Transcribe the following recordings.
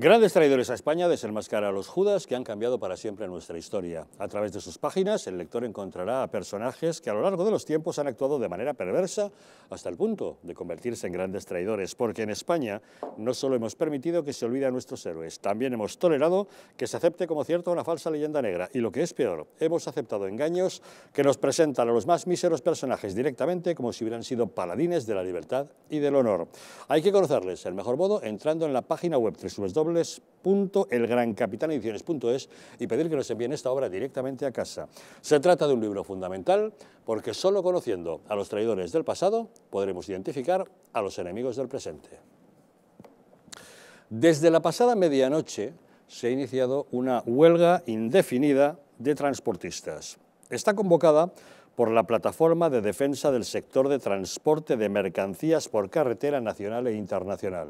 Grandes traidores a España desenmascara a los judas que han cambiado para siempre nuestra historia. A través de sus páginas, el lector encontrará a personajes que a lo largo de los tiempos han actuado de manera perversa hasta el punto de convertirse en grandes traidores, porque en España no solo hemos permitido que se olvide a nuestros héroes, también hemos tolerado que se acepte como cierto una falsa leyenda negra, y lo que es peor, hemos aceptado engaños que nos presentan a los más míseros personajes directamente como si hubieran sido paladines de la libertad y del honor. Hay que conocerles el mejor modo entrando en la página web www el es y pedir que nos envíen esta obra directamente a casa. Se trata de un libro fundamental porque solo conociendo a los traidores del pasado podremos identificar a los enemigos del presente. Desde la pasada medianoche se ha iniciado una huelga indefinida de transportistas. Está convocada por la Plataforma de Defensa del Sector de Transporte de Mercancías por Carretera Nacional e Internacional.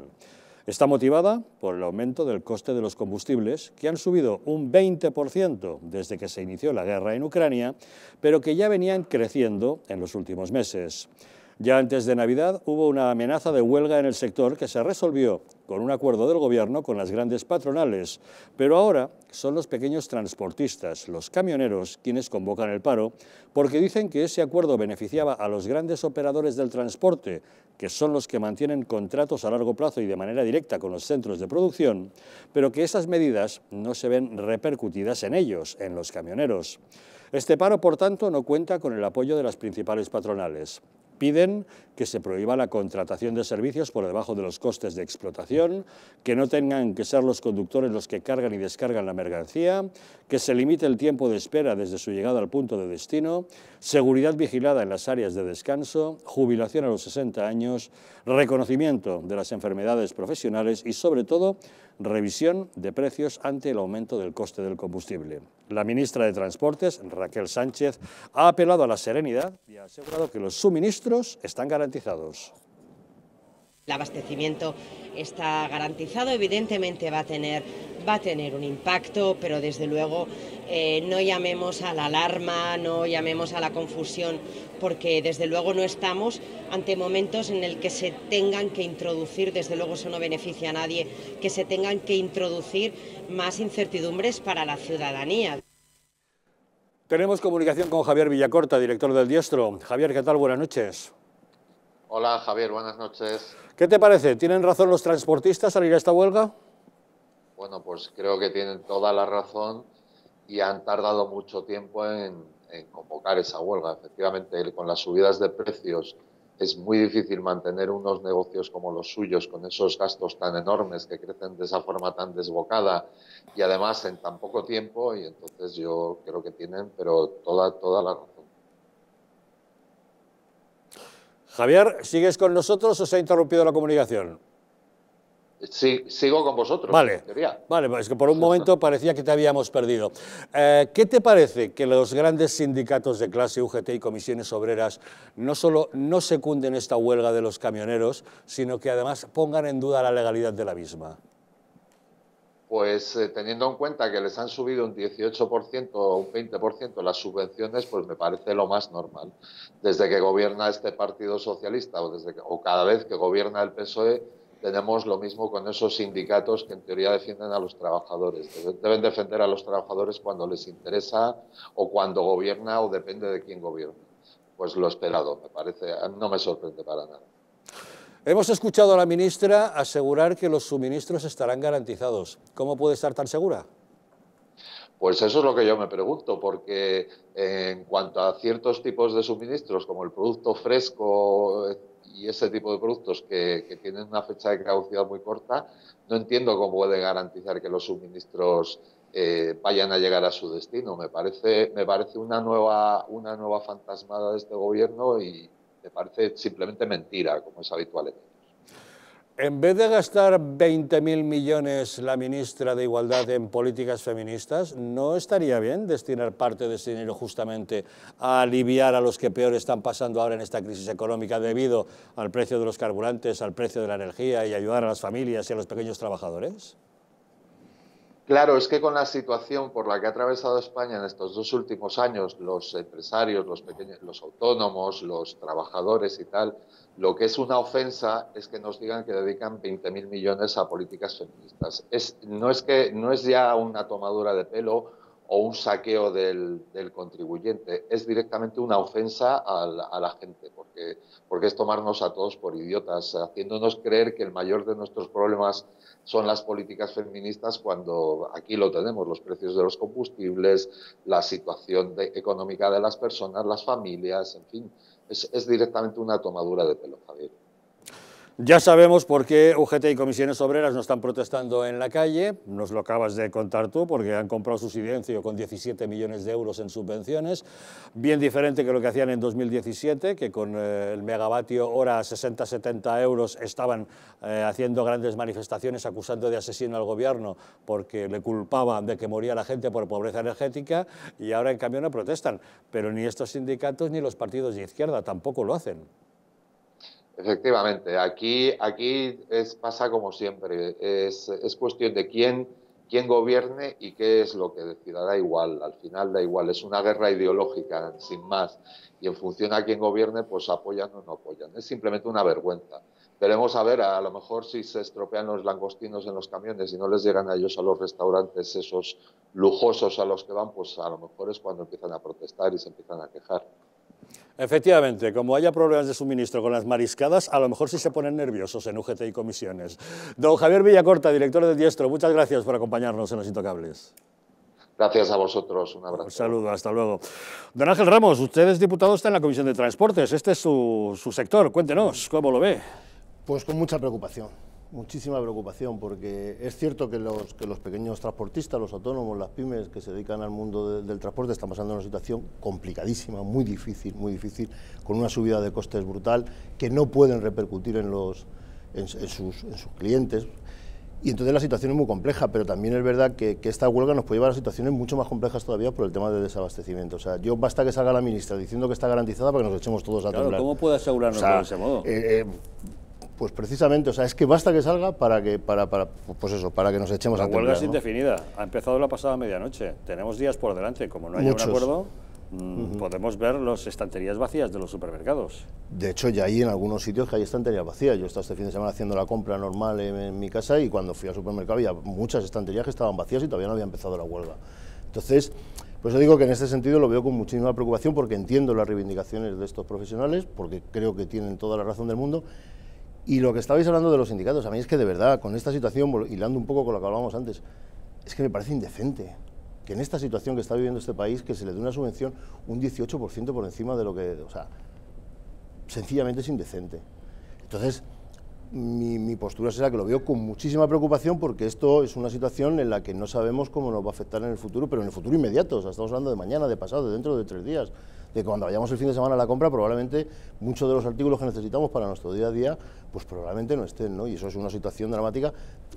Está motivada por el aumento del coste de los combustibles, que han subido un 20% desde que se inició la guerra en Ucrania, pero que ya venían creciendo en los últimos meses. Ya antes de Navidad hubo una amenaza de huelga en el sector que se resolvió con un acuerdo del gobierno con las grandes patronales, pero ahora son los pequeños transportistas, los camioneros, quienes convocan el paro, porque dicen que ese acuerdo beneficiaba a los grandes operadores del transporte, que son los que mantienen contratos a largo plazo y de manera directa con los centros de producción, pero que esas medidas no se ven repercutidas en ellos, en los camioneros. Este paro, por tanto, no cuenta con el apoyo de las principales patronales. Piden que se prohíba la contratación de servicios por debajo de los costes de explotación, que no tengan que ser los conductores los que cargan y descargan la mercancía, que se limite el tiempo de espera desde su llegada al punto de destino, seguridad vigilada en las áreas de descanso, jubilación a los 60 años, reconocimiento de las enfermedades profesionales y, sobre todo, revisión de precios ante el aumento del coste del combustible. La ministra de Transportes, Raquel Sánchez, ha apelado a la serenidad y ha asegurado que los suministros están garantizados. El abastecimiento está garantizado, evidentemente va a tener va a tener un impacto, pero desde luego eh, no llamemos a la alarma, no llamemos a la confusión, porque desde luego no estamos ante momentos en el que se tengan que introducir, desde luego eso no beneficia a nadie, que se tengan que introducir más incertidumbres para la ciudadanía. Tenemos comunicación con Javier Villacorta, director del Diestro. Javier, ¿qué tal? Buenas noches. Hola, Javier, buenas noches. ¿Qué te parece? ¿Tienen razón los transportistas al ir a esta huelga? Bueno, pues creo que tienen toda la razón y han tardado mucho tiempo en, convocar esa huelga. Efectivamente, con las subidas de precios es muy difícil mantener unos negocios como los suyos con esos gastos tan enormes que crecen de esa forma tan desbocada y además en tan poco tiempo y entonces yo creo que tienen pero toda toda la razón. Javier, ¿sigues con nosotros o se ha interrumpido la comunicación? Sí, sigo con vosotros. Vale, vale, pues es que por un momento parecía que te habíamos perdido. Eh, ¿Qué te parece que los grandes sindicatos de clase UGT y comisiones obreras no solo no secunden esta huelga de los camioneros, sino que además pongan en duda la legalidad de la misma? Pues eh, teniendo en cuenta que les han subido un 18% o un 20% las subvenciones, pues me parece lo más normal. Desde que gobierna este Partido Socialista o, desde o cada vez que gobierna el PSOE, tenemos lo mismo con esos sindicatos que en teoría defienden a los trabajadores. Deben defender a los trabajadores cuando les interesa o cuando gobierna o depende de quién gobierna. Pues lo esperado, me parece, no me sorprende para nada. Hemos escuchado a la ministra asegurar que los suministros estarán garantizados. ¿Cómo puede estar tan segura? Pues eso es lo que yo me pregunto, porque en cuanto a ciertos tipos de suministros, como el producto fresco, y ese tipo de productos que, tienen una fecha de caducidad muy corta, no entiendo cómo puede garantizar que los suministros eh, vayan a llegar a su destino. Me parece, me parece una, nueva, una nueva fantasmada de este gobierno y me parece simplemente mentira, como es habitual en en vez de gastar 20.000 millones la ministra de Igualdad en políticas feministas, ¿no estaría bien destinar parte de ese dinero justamente a aliviar a los que peor están pasando ahora en esta crisis económica debido al precio de los carburantes, al precio de la energía y ayudar a las familias y a los pequeños trabajadores? Claro, es que con la situación por la que ha atravesado España en estos dos últimos años, los empresarios, los pequeños, los autónomos, los trabajadores y tal, lo que es una ofensa es que nos digan que dedican 20.000 millones a políticas feministas. no, es que, no es ya una tomadura de pelo o un saqueo del, contribuyente, es directamente una ofensa a la, gente, porque, porque es tomarnos a todos por idiotas, haciéndonos creer que el mayor de nuestros problemas son las políticas feministas cuando aquí lo tenemos, los precios de los combustibles, la situación económica de las personas, las familias, en fin, es, es directamente una tomadura de pelo, Javier. Ya sabemos por qué UGT y Comisiones Obreras no están protestando en la calle, nos lo acabas de contar tú, porque han comprado su silencio con 17 millones de euros en subvenciones, bien diferente que lo que hacían en 2017, que con eh, el megavatio hora 60-70 euros estaban eh, haciendo grandes manifestaciones acusando de asesino al gobierno porque le culpaban de que moría la gente por pobreza energética y ahora en cambio no protestan, pero ni estos sindicatos ni los partidos de izquierda tampoco lo hacen. Efectivamente, aquí, aquí es, pasa como siempre, es, cuestión de quién, quién gobierne y qué es lo que decida, da igual, al final da igual, es una guerra ideológica, sin más, y en función a quién gobierne, pues apoyan o no apoyan, es simplemente una vergüenza. Veremos a ver, a lo mejor si se estropean los langostinos en los camiones y no les llegan a ellos a los restaurantes esos lujosos a los que van, pues a lo mejor es cuando empiezan a protestar y se empiezan a quejar. Efectivamente, como haya problemas de suministro con las mariscadas, a lo mejor sí se ponen nerviosos en UGT y comisiones. Don Javier Villacorta, director del Diestro, muchas gracias por acompañarnos en Los Intocables. Gracias a vosotros, un abrazo. Un saludo, hasta luego. Don Ángel Ramos, usted es diputado, está en la Comisión de Transportes, este es su sector, cuéntenos cómo lo ve. Pues con mucha preocupación muchísima preocupación porque es cierto que los, que los pequeños transportistas, los autónomos, las pymes que se dedican al mundo del transporte están pasando una situación complicadísima, muy difícil, muy difícil, con una subida de costes brutal que no pueden repercutir en, los, en, sus, clientes. Y entonces la situación es muy compleja, pero también es verdad que, esta huelga nos puede llevar a situaciones mucho más complejas todavía por el tema del desabastecimiento. O sea, yo basta que salga la ministra diciendo que está garantizada para que nos echemos todos a claro, ¿Cómo puede asegurarnos de ese modo? Eh, eh, pues precisamente, o sea, es que basta que salga para que, para, pues eso, para que nos echemos la a La huelga es indefinida, ha empezado la pasada medianoche, tenemos días por delante, como no hay un acuerdo, mm, podemos ver las estanterías vacías de los supermercados. De hecho, ya hay en algunos sitios que hay estanterías vacías. Yo estaba este fin de semana haciendo la compra normal en, en, mi casa y cuando fui al supermercado había muchas estanterías que estaban vacías y todavía no había empezado la huelga. Entonces, pues yo digo que en este sentido lo veo con muchísima preocupación porque entiendo las reivindicaciones de estos profesionales, porque creo que tienen toda la razón del mundo y lo que estabais hablando de los sindicatos, a mí es que de verdad, con esta situación, hilando un poco con lo que hablábamos antes, es que me parece indecente que en esta situación que está viviendo este país, que se le dé una subvención un 18% por encima de lo que... O sea, sencillamente es indecente. Entonces, mi, postura será que lo veo con muchísima preocupación porque esto es una situación en la que no sabemos cómo nos va a afectar en el futuro, pero en el futuro inmediato, estamos hablando de mañana, de pasado, de dentro de tres días, de cuando vayamos el fin de semana a la compra, probablemente muchos de los artículos que necesitamos para nuestro día a día, pues probablemente no estén, ¿no? Y eso es una situación dramática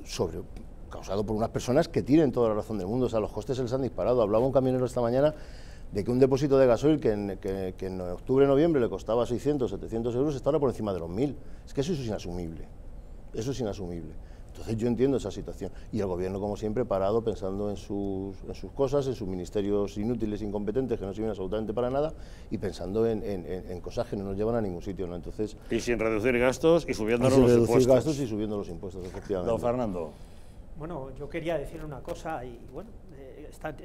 sobre causado por unas personas que tienen toda la razón del mundo, o sea, los costes se les han disparado. Hablaba un camionero esta mañana de que un depósito de gasoil que en, que, en octubre, noviembre le costaba 600, 700 euros, está ahora por encima de los 1.000. Es que eso es inasumible. Eso es inasumible. Entonces yo entiendo esa situación. Y el gobierno, como siempre, parado pensando en sus, en sus cosas, en sus ministerios inútiles, incompetentes, que no sirven absolutamente para nada, y pensando en, cosas que no nos llevan a ningún sitio. Entonces, y sin reducir gastos y subiendo los impuestos. gastos y subiendo los impuestos, efectivamente. Don Fernando. Bueno, yo quería decir una cosa, y bueno,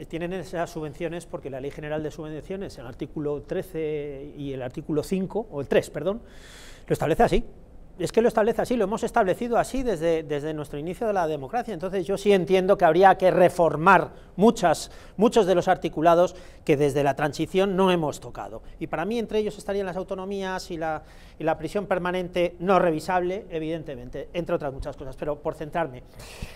tienen esas subvenciones porque la Ley General de Subvenciones, el artículo 13 y el artículo 5, o el 3, perdón, lo establece así es que lo establece así, lo hemos establecido así desde, desde nuestro inicio de la democracia, entonces yo sí entiendo que habría que reformar muchas, muchos de los articulados que desde la transición no hemos tocado. Y para mí entre ellos estarían las autonomías y la, prisión permanente no revisable, evidentemente, entre otras muchas cosas, pero por centrarme,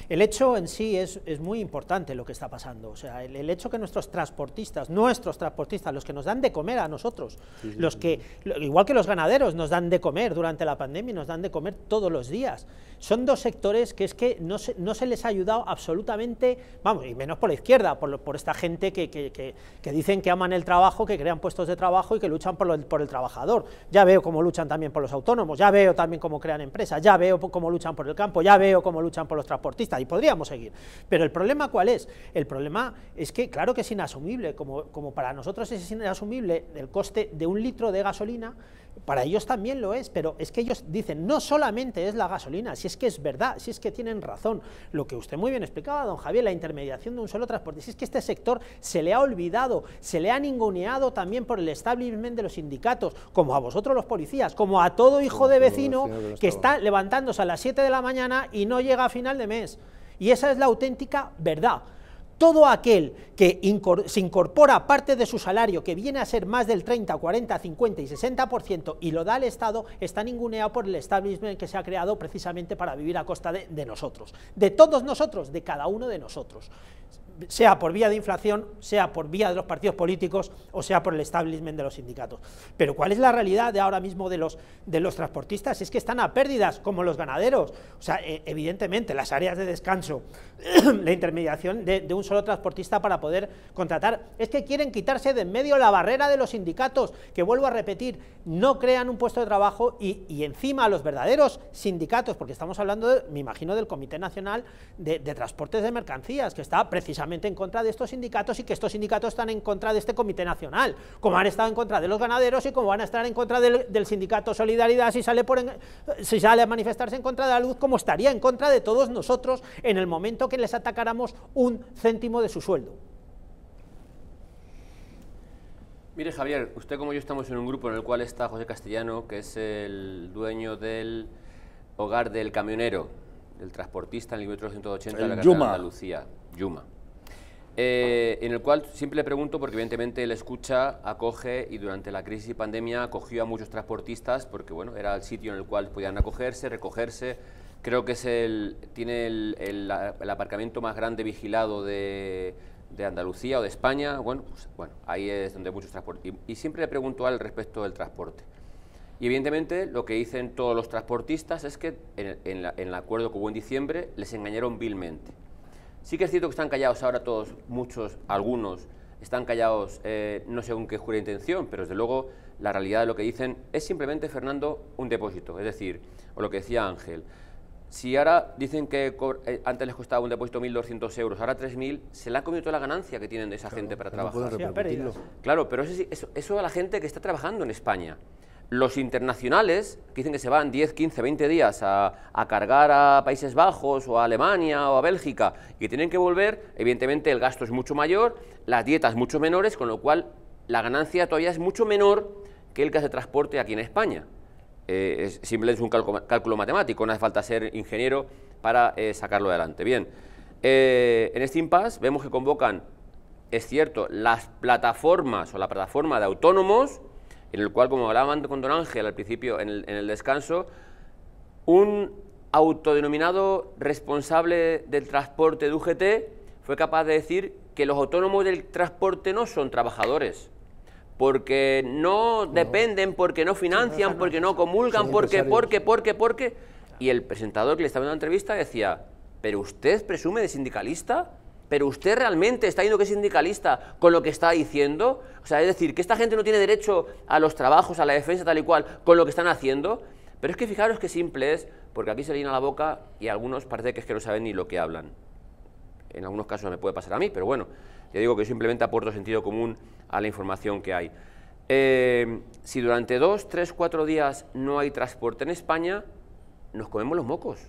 el hecho en sí es, muy importante lo que está pasando, o sea, el, hecho que nuestros transportistas, nuestros transportistas, los que nos dan de comer a nosotros, los que, igual que los ganaderos nos dan de comer durante la pandemia, nos de comer todos los días. Son dos sectores que es que no se, les ha ayudado absolutamente, vamos, y menos por la izquierda, por, por esta gente que, dicen que aman el trabajo, que crean puestos de trabajo y que luchan por, por el trabajador. Ya veo cómo luchan también por los autónomos, ya veo también cómo crean empresas, ya veo cómo luchan por el campo, ya veo cómo luchan por los transportistas, y podríamos seguir. Pero el problema cuál es? El problema es que, claro que es inasumible, como, como para nosotros es inasumible el coste de un litro de gasolina para ellos también lo es, pero es que ellos dicen, no solamente es la gasolina, si es que es verdad, si es que tienen razón, lo que usted muy bien explicaba, don Javier, la intermediación de un solo transporte, si es que este sector se le ha olvidado, se le ha ninguneado también por el establishment de los sindicatos, como a vosotros los policías, como a todo hijo de vecino que está levantándose a las 7 de la mañana y no llega a final de mes. Y esa es la auténtica verdad todo aquel que se incorpora parte de su salario, que viene a ser más del 30, 40, 50 y 60%, y lo da al Estado, está ninguneado por el establishment que se ha creado precisamente para vivir a costa de nosotros, de todos nosotros, de cada uno de nosotros sea por vía de inflación, sea por vía de los partidos políticos o sea por el establishment de los sindicatos. Pero ¿cuál es la realidad de ahora mismo de los, de los transportistas? Es que están a pérdidas como los ganaderos. O sea, e, evidentemente las áreas de descanso, la intermediación de, un solo transportista para poder contratar. Es que quieren quitarse de en medio la barrera de los sindicatos, que vuelvo a repetir, no crean un puesto de trabajo y, encima a los verdaderos sindicatos, porque estamos hablando, de, me imagino, del Comité Nacional de Transportes de Mercancías, que está precisamente en contra de estos sindicatos y que estos sindicatos están en contra de este comité nacional, como han estado en contra de los ganaderos y como van a estar en contra del, sindicato Solidaridad si sale, por si sale a manifestarse en contra de la luz, como estaría en contra de todos nosotros en el momento que les atacáramos un céntimo de su sueldo. Mire Javier, usted como yo estamos en un grupo en el cual está José Castellano, que es el dueño del hogar del camionero, del transportista en el kilómetro 180 de la Yuma. Eh, en el cual siempre le pregunto, porque evidentemente él escucha, acoge y durante la crisis y pandemia acogió a muchos transportistas porque bueno, era el sitio en el cual podían acogerse, recogerse. Creo que es el, tiene el, el, aparcamiento más grande vigilado de, de, Andalucía o de España. Bueno, pues, bueno ahí es donde muchos transportistas. Y, siempre le pregunto al respecto del transporte. Y evidentemente lo que dicen todos los transportistas es que en, en el acuerdo que hubo en diciembre les engañaron vilmente Sí que es cierto que están callados ahora todos, muchos, algunos, están callados eh, no según qué jura intención, pero desde luego la realidad de lo que dicen es simplemente, Fernando, un depósito. Es decir, o lo que decía Ángel, si ahora dicen que eh, antes les costaba un depósito 1.200 euros, ahora 3.000, se le ha comido toda la ganancia que tienen de esa gente para trabajar. No claro, pero eso, es eso a la gente que está trabajando en España. Los internacionales, que dicen que se van 10, 15, 20 días a, cargar a Países Bajos o a Alemania o a Bélgica y tienen que volver, evidentemente el gasto es mucho mayor, las dietas mucho menores, con lo cual la ganancia todavía es mucho menor que el que de transporte aquí en España. Eh, es, simplemente es un cálculo, matemático, no hace falta ser ingeniero para eh, sacarlo adelante. Bien, eh, en este impasse vemos que convocan, es cierto, las plataformas o la plataforma de autónomos, en el cual, como hablaban con Don Ángel al principio, en el, descanso, un autodenominado responsable del transporte de UGT fue capaz de decir que los autónomos del transporte no son trabajadores, porque no, dependen, porque no financian, porque no comulgan, porque, porque, porque, porque. Y el presentador que le estaba dando la entrevista decía, ¿pero usted presume de sindicalista? pero usted realmente está diciendo que es sindicalista con lo que está diciendo. O sea, es decir, que esta gente no tiene derecho a los trabajos, a la defensa tal y cual, con lo que están haciendo. Pero es que fijaros qué simple es, porque aquí se le llena la boca y algunos parece que que no saben ni lo que hablan. En algunos casos me puede pasar a mí, pero bueno, yo digo que simplemente aporto sentido común a la información que hay. Eh, si durante dos, tres, cuatro días no hay transporte en España, nos comemos los mocos.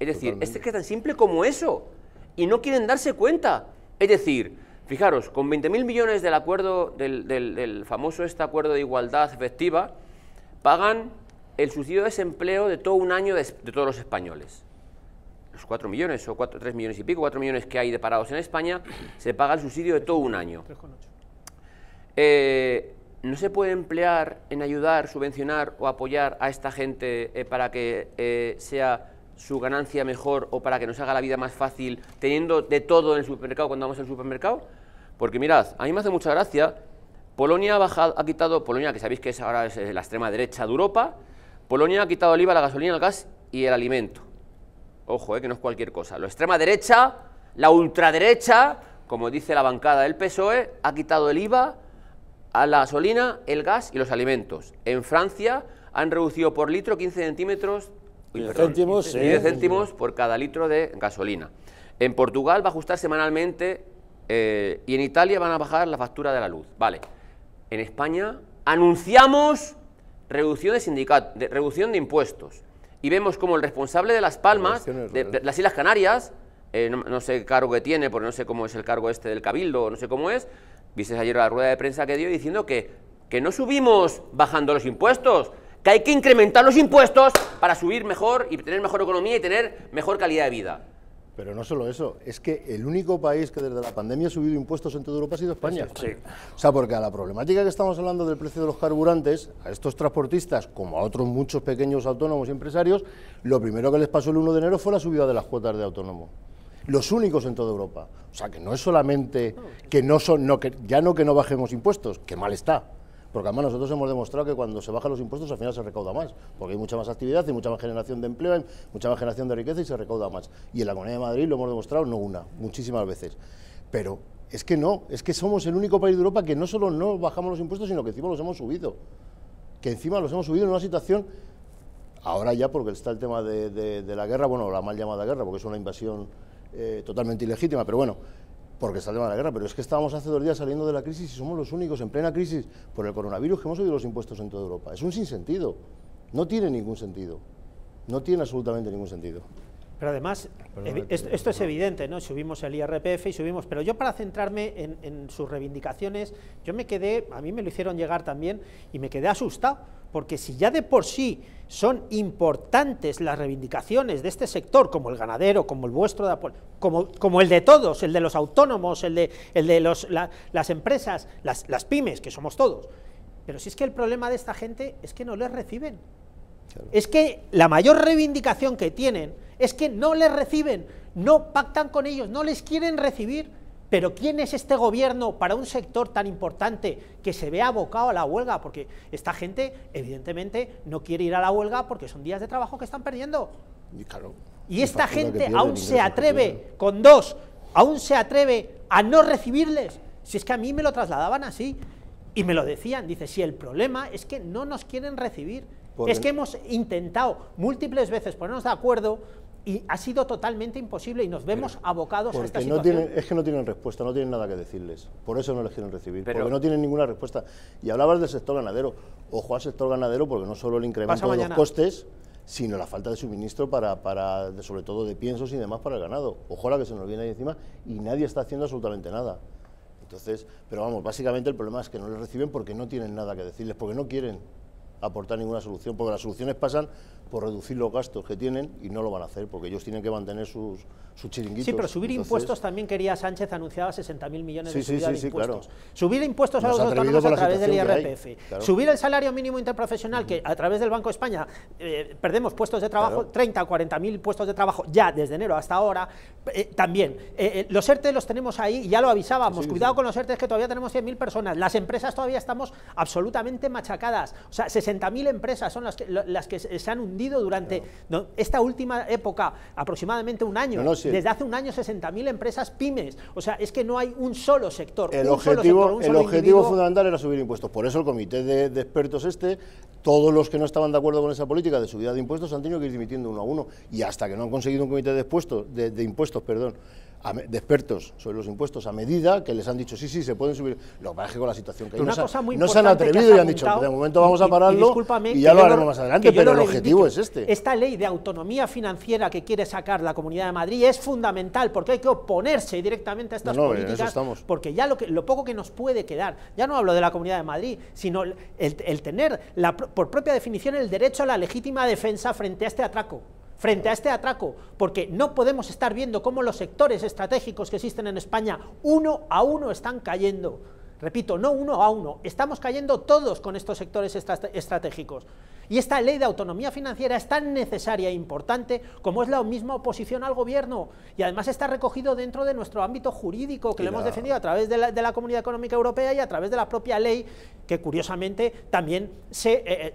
es decir, es que es tan simple como eso y no quieren darse cuenta. Es decir, fijaros, con 20.000 millones del acuerdo, del, famoso este acuerdo de igualdad efectiva, pagan el subsidio de desempleo de todo un año de, todos los españoles. Los 4 millones o cuatro 3 millones y pico, 4 millones que hay de parados en España, se paga el subsidio de todo un año. Eh, no se puede emplear en ayudar, subvencionar o apoyar a esta gente eh, para que eh, sea su ganancia mejor o para que nos haga la vida más fácil teniendo de todo en el supermercado cuando vamos al supermercado? Porque mirad, a mí me hace mucha gracia, Polonia ha, bajado, ha quitado, Polonia que sabéis que es ahora es eh, la extrema derecha de Europa, Polonia ha quitado el IVA, la gasolina, el gas y el alimento. Ojo, eh, que no es cualquier cosa. La extrema derecha, la ultraderecha, como dice la bancada del PSOE, ha quitado el IVA a la gasolina, el gas y los alimentos. En Francia han reducido por litro 15 centímetros 10 céntimos, céntimos por cada litro de gasolina. En Portugal va a ajustar semanalmente eh, y en Italia van a bajar la factura de la luz. Vale. En España anunciamos reducción de, reducción de impuestos y vemos como el responsable de Las Palmas, de, las Islas Canarias, eh, no, sé qué cargo que tiene, porque no sé cómo es el cargo este del Cabildo, no sé cómo es, viste ayer la rueda de prensa que dio diciendo que, que no subimos bajando los impuestos, que hay que incrementar los impuestos para subir mejor y tener mejor economía y tener mejor calidad de vida. Pero no solo eso, es que el único país que desde la pandemia ha subido impuestos en toda Europa ha sido España. O sea, porque a la problemática que estamos hablando del precio de los carburantes, a estos transportistas, como a otros muchos pequeños autónomos y empresarios, lo primero que les pasó el 1 de enero fue la subida de las cuotas de autónomo. Los únicos en toda Europa. O sea, que no es solamente que no son, no, ya no que no bajemos impuestos, que mal está. Porque además nosotros hemos demostrado que cuando se bajan los impuestos al final se recauda más, porque hay mucha más actividad y mucha más generación de empleo, hay mucha más generación de riqueza y se recauda más. Y en la Comunidad de Madrid lo hemos demostrado no una, muchísimas veces. Pero es que no, es que somos el único país de Europa que no solo no bajamos los impuestos, sino que encima los hemos subido. Que encima los hemos subido en una situación ahora ya porque está el tema de, la guerra, bueno, la mal llamada guerra, porque es una invasión eh, totalmente ilegítima, pero bueno, porque tema de la guerra, pero es que estábamos hace dos días saliendo de la crisis y somos los únicos en plena crisis por el coronavirus que hemos subido los impuestos en toda Europa. Es un sinsentido, no tiene ningún sentido, no tiene absolutamente ningún sentido. Pero además, esto, es evidente, ¿no? Subimos el IRPF y subimos, pero yo para centrarme en, sus reivindicaciones, yo me quedé, a mí me lo hicieron llegar también y me quedé asustado, porque si ya de por sí son importantes las reivindicaciones de este sector, como el ganadero, como el vuestro, de Apol, como, como el de todos, el de los autónomos, el de, el de los, las empresas, las, las pymes, que somos todos, pero si es que el problema de esta gente es que no les reciben. Es que la mayor reivindicación que tienen es que no les reciben, no pactan con ellos, no les quieren recibir. Pero ¿quién es este gobierno para un sector tan importante que se ve abocado a la huelga? Porque esta gente, evidentemente, no quiere ir a la huelga porque son días de trabajo que están perdiendo. Y, esta gente aún se atreve, con dos, aún se atreve a no recibirles. Si es que a mí me lo trasladaban así y me lo decían, dice, si el problema es que no nos quieren recibir, es que hemos intentado múltiples veces ponernos de acuerdo y ha sido totalmente imposible y nos vemos abocados a esta no es que no tienen respuesta, no tienen nada que decirles. Por eso no les quieren recibir, porque no tienen ninguna respuesta. Y hablabas del sector ganadero. Ojo al sector ganadero porque no solo el incremento de los costes, sino la falta de suministro para, para sobre todo de piensos y demás para el ganado. Ojo a la que se nos viene ahí encima y nadie está haciendo absolutamente nada. Entonces, pero vamos, básicamente el problema es que no les reciben porque no tienen nada que decirles, porque no quieren aportar ninguna solución, porque las soluciones pasan por reducir los gastos que tienen y no lo van a hacer, porque ellos tienen que mantener sus, Sí, pero subir impuestos también quería Sánchez, anunciaba 60.000 millones de subida de Subir impuestos a los autónomos a través del IRPF. Subir el salario mínimo interprofesional, que a través del Banco de España eh, perdemos puestos de trabajo, 30.000 30 40 mil puestos de trabajo ya desde enero hasta ahora. Eh, también, eh, los ERTE los tenemos ahí, ya lo avisábamos, cuidado con los ERTE que todavía tenemos 100.000 personas, las empresas todavía estamos absolutamente machacadas, o sea, 60.000 empresas son las que, las que se han hundido durante esta última época, aproximadamente un año desde hace un año 60.000 empresas pymes. O sea, es que no hay un solo sector. El un objetivo, solo sector, el objetivo fundamental era subir impuestos. Por eso el comité de, expertos este, todos los que no estaban de acuerdo con esa política de subida de impuestos han tenido que ir dimitiendo uno a uno. Y hasta que no han conseguido un comité de, de impuestos, perdón, de expertos sobre los impuestos a medida que les han dicho, sí, sí, se pueden subir. Lo que con la situación que hay, no, se, han atrevido y han dicho, de momento vamos a pararlo y, ya lo haremos más adelante, pero el objetivo es este. Esta ley de autonomía financiera que quiere sacar la Comunidad de Madrid es fundamental porque hay que oponerse directamente a estas políticas porque ya lo, poco que nos puede quedar, ya no hablo de la Comunidad de Madrid, sino el, tener, la, por propia definición, el derecho a la legítima defensa frente a este atraco frente a este atraco, porque no podemos estar viendo cómo los sectores estratégicos que existen en España uno a uno están cayendo. Repito, no uno a uno, estamos cayendo todos con estos sectores estratégicos. Y esta ley de autonomía financiera es tan necesaria e importante como es la misma oposición al gobierno. Y además está recogido dentro de nuestro ámbito jurídico, que lo hemos defendido a través de la, Comunidad Económica Europea y a través de la propia ley, que curiosamente también se,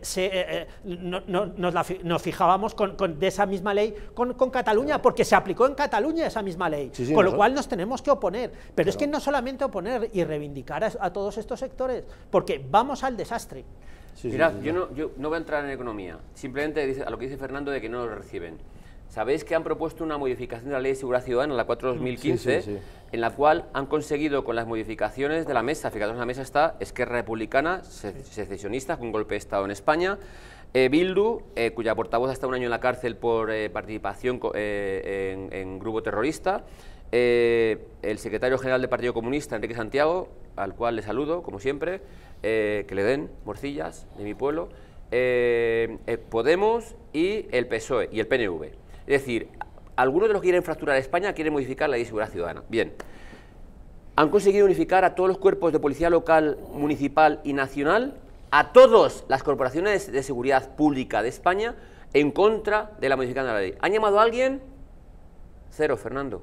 nos, fijábamos de esa misma ley con, Cataluña, porque se aplicó en Cataluña esa misma ley. con lo cual nos tenemos que oponer. Pero es que no solamente oponer y reivindicar a todos estos sectores, porque vamos al desastre. Mirad, yo, no, no voy a entrar en economía, simplemente dice, a lo que dice Fernando de que no lo reciben. Sabéis que han propuesto una modificación de la Ley de Seguridad Ciudadana, la 4-2015, en la cual han conseguido con las modificaciones de la mesa, fijaros en la mesa está Esquerra Republicana, secesionista, con golpe de Estado en España, eh, Bildu, eh, cuya portavoz está un año en la cárcel por eh, participación en, en grupo terrorista, eh, el secretario general del Partido Comunista, Enrique Santiago, al cual le saludo, como siempre, eh, que le den morcillas de mi pueblo, eh, eh, Podemos y el PSOE y el PNV. Es decir, algunos de los que quieren fracturar España quieren modificar la ley de seguridad ciudadana. Bien, han conseguido unificar a todos los cuerpos de policía local, municipal y nacional, a todas las corporaciones de seguridad pública de España, en contra de la modificación de la ley. ¿Han llamado a alguien? Cero, Fernando.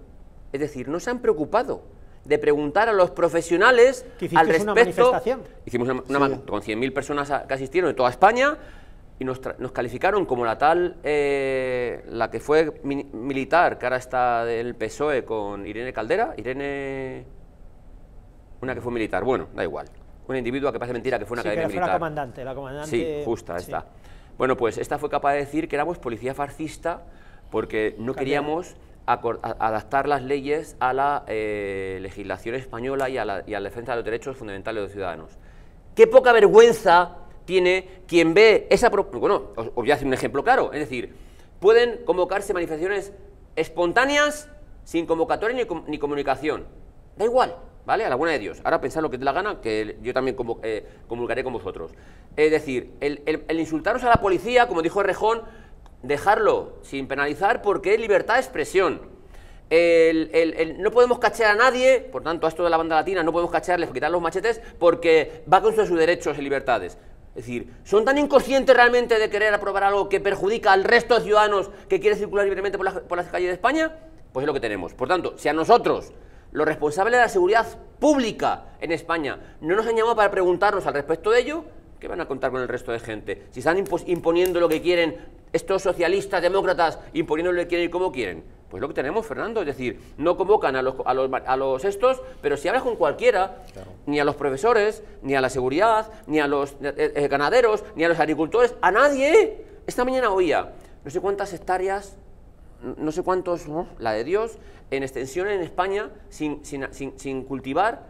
Es decir, no se han preocupado de preguntar a los profesionales al respecto. Una manifestación. Hicimos una, manifestación con 100.000 personas que asistieron de toda España y nos, calificaron como la tal, eh, la que fue militar, que ahora está del PSOE con Irene Caldera, Irene, una que fue militar, bueno, da igual, una individua que pasa mentira que fue una academia militar. la comandante, la comandante. Sí, justa está. esta. Bueno, pues esta fue capaz de decir que éramos policía fascista porque no queríamos adaptar las leyes a la eh, legislación española y a la, defensa de los derechos fundamentales de los ciudadanos. ¡Qué poca vergüenza tiene quien ve esa... Pues bueno, os, voy a hacer un ejemplo claro. Es decir, pueden convocarse manifestaciones espontáneas sin convocatoria ni, comunicación. Da igual, ¿vale? A la buena de Dios. Ahora pensad lo que te la gana, que yo también eh, con vosotros. Es decir, el, el, el insultaros a la policía, como dijo Rejón, dejarlo sin penalizar porque es libertad de expresión. El, el, no podemos cachear a nadie, por tanto, a esto de la banda latina no podemos cachearles, quitar los machetes, porque va con sus derechos y libertades. Es decir, son tan inconscientes realmente de querer aprobar algo que perjudica al resto de ciudadanos que quiere circular libremente por, por las calles de España, pues es lo que tenemos. Por tanto, si a nosotros, los responsables de la seguridad pública en España, no nos han llamado para preguntarnos al respecto de ello, ¿qué van a contar con el resto de gente? Si están imponiendo lo que quieren estos socialistas, demócratas, imponiéndole quieren y como quieren? Pues lo que tenemos, Fernando, es decir, no convocan a los, a los, a los estos, pero si hablas con cualquiera, ni a los profesores, ni a la seguridad, ni a los eh, eh, eh, ganaderos, ni a los agricultores, a nadie. Esta mañana oía no sé cuántas hectáreas, no sé cuántos, la de Dios, en extensión en España, sin, sin, sin, cultivar,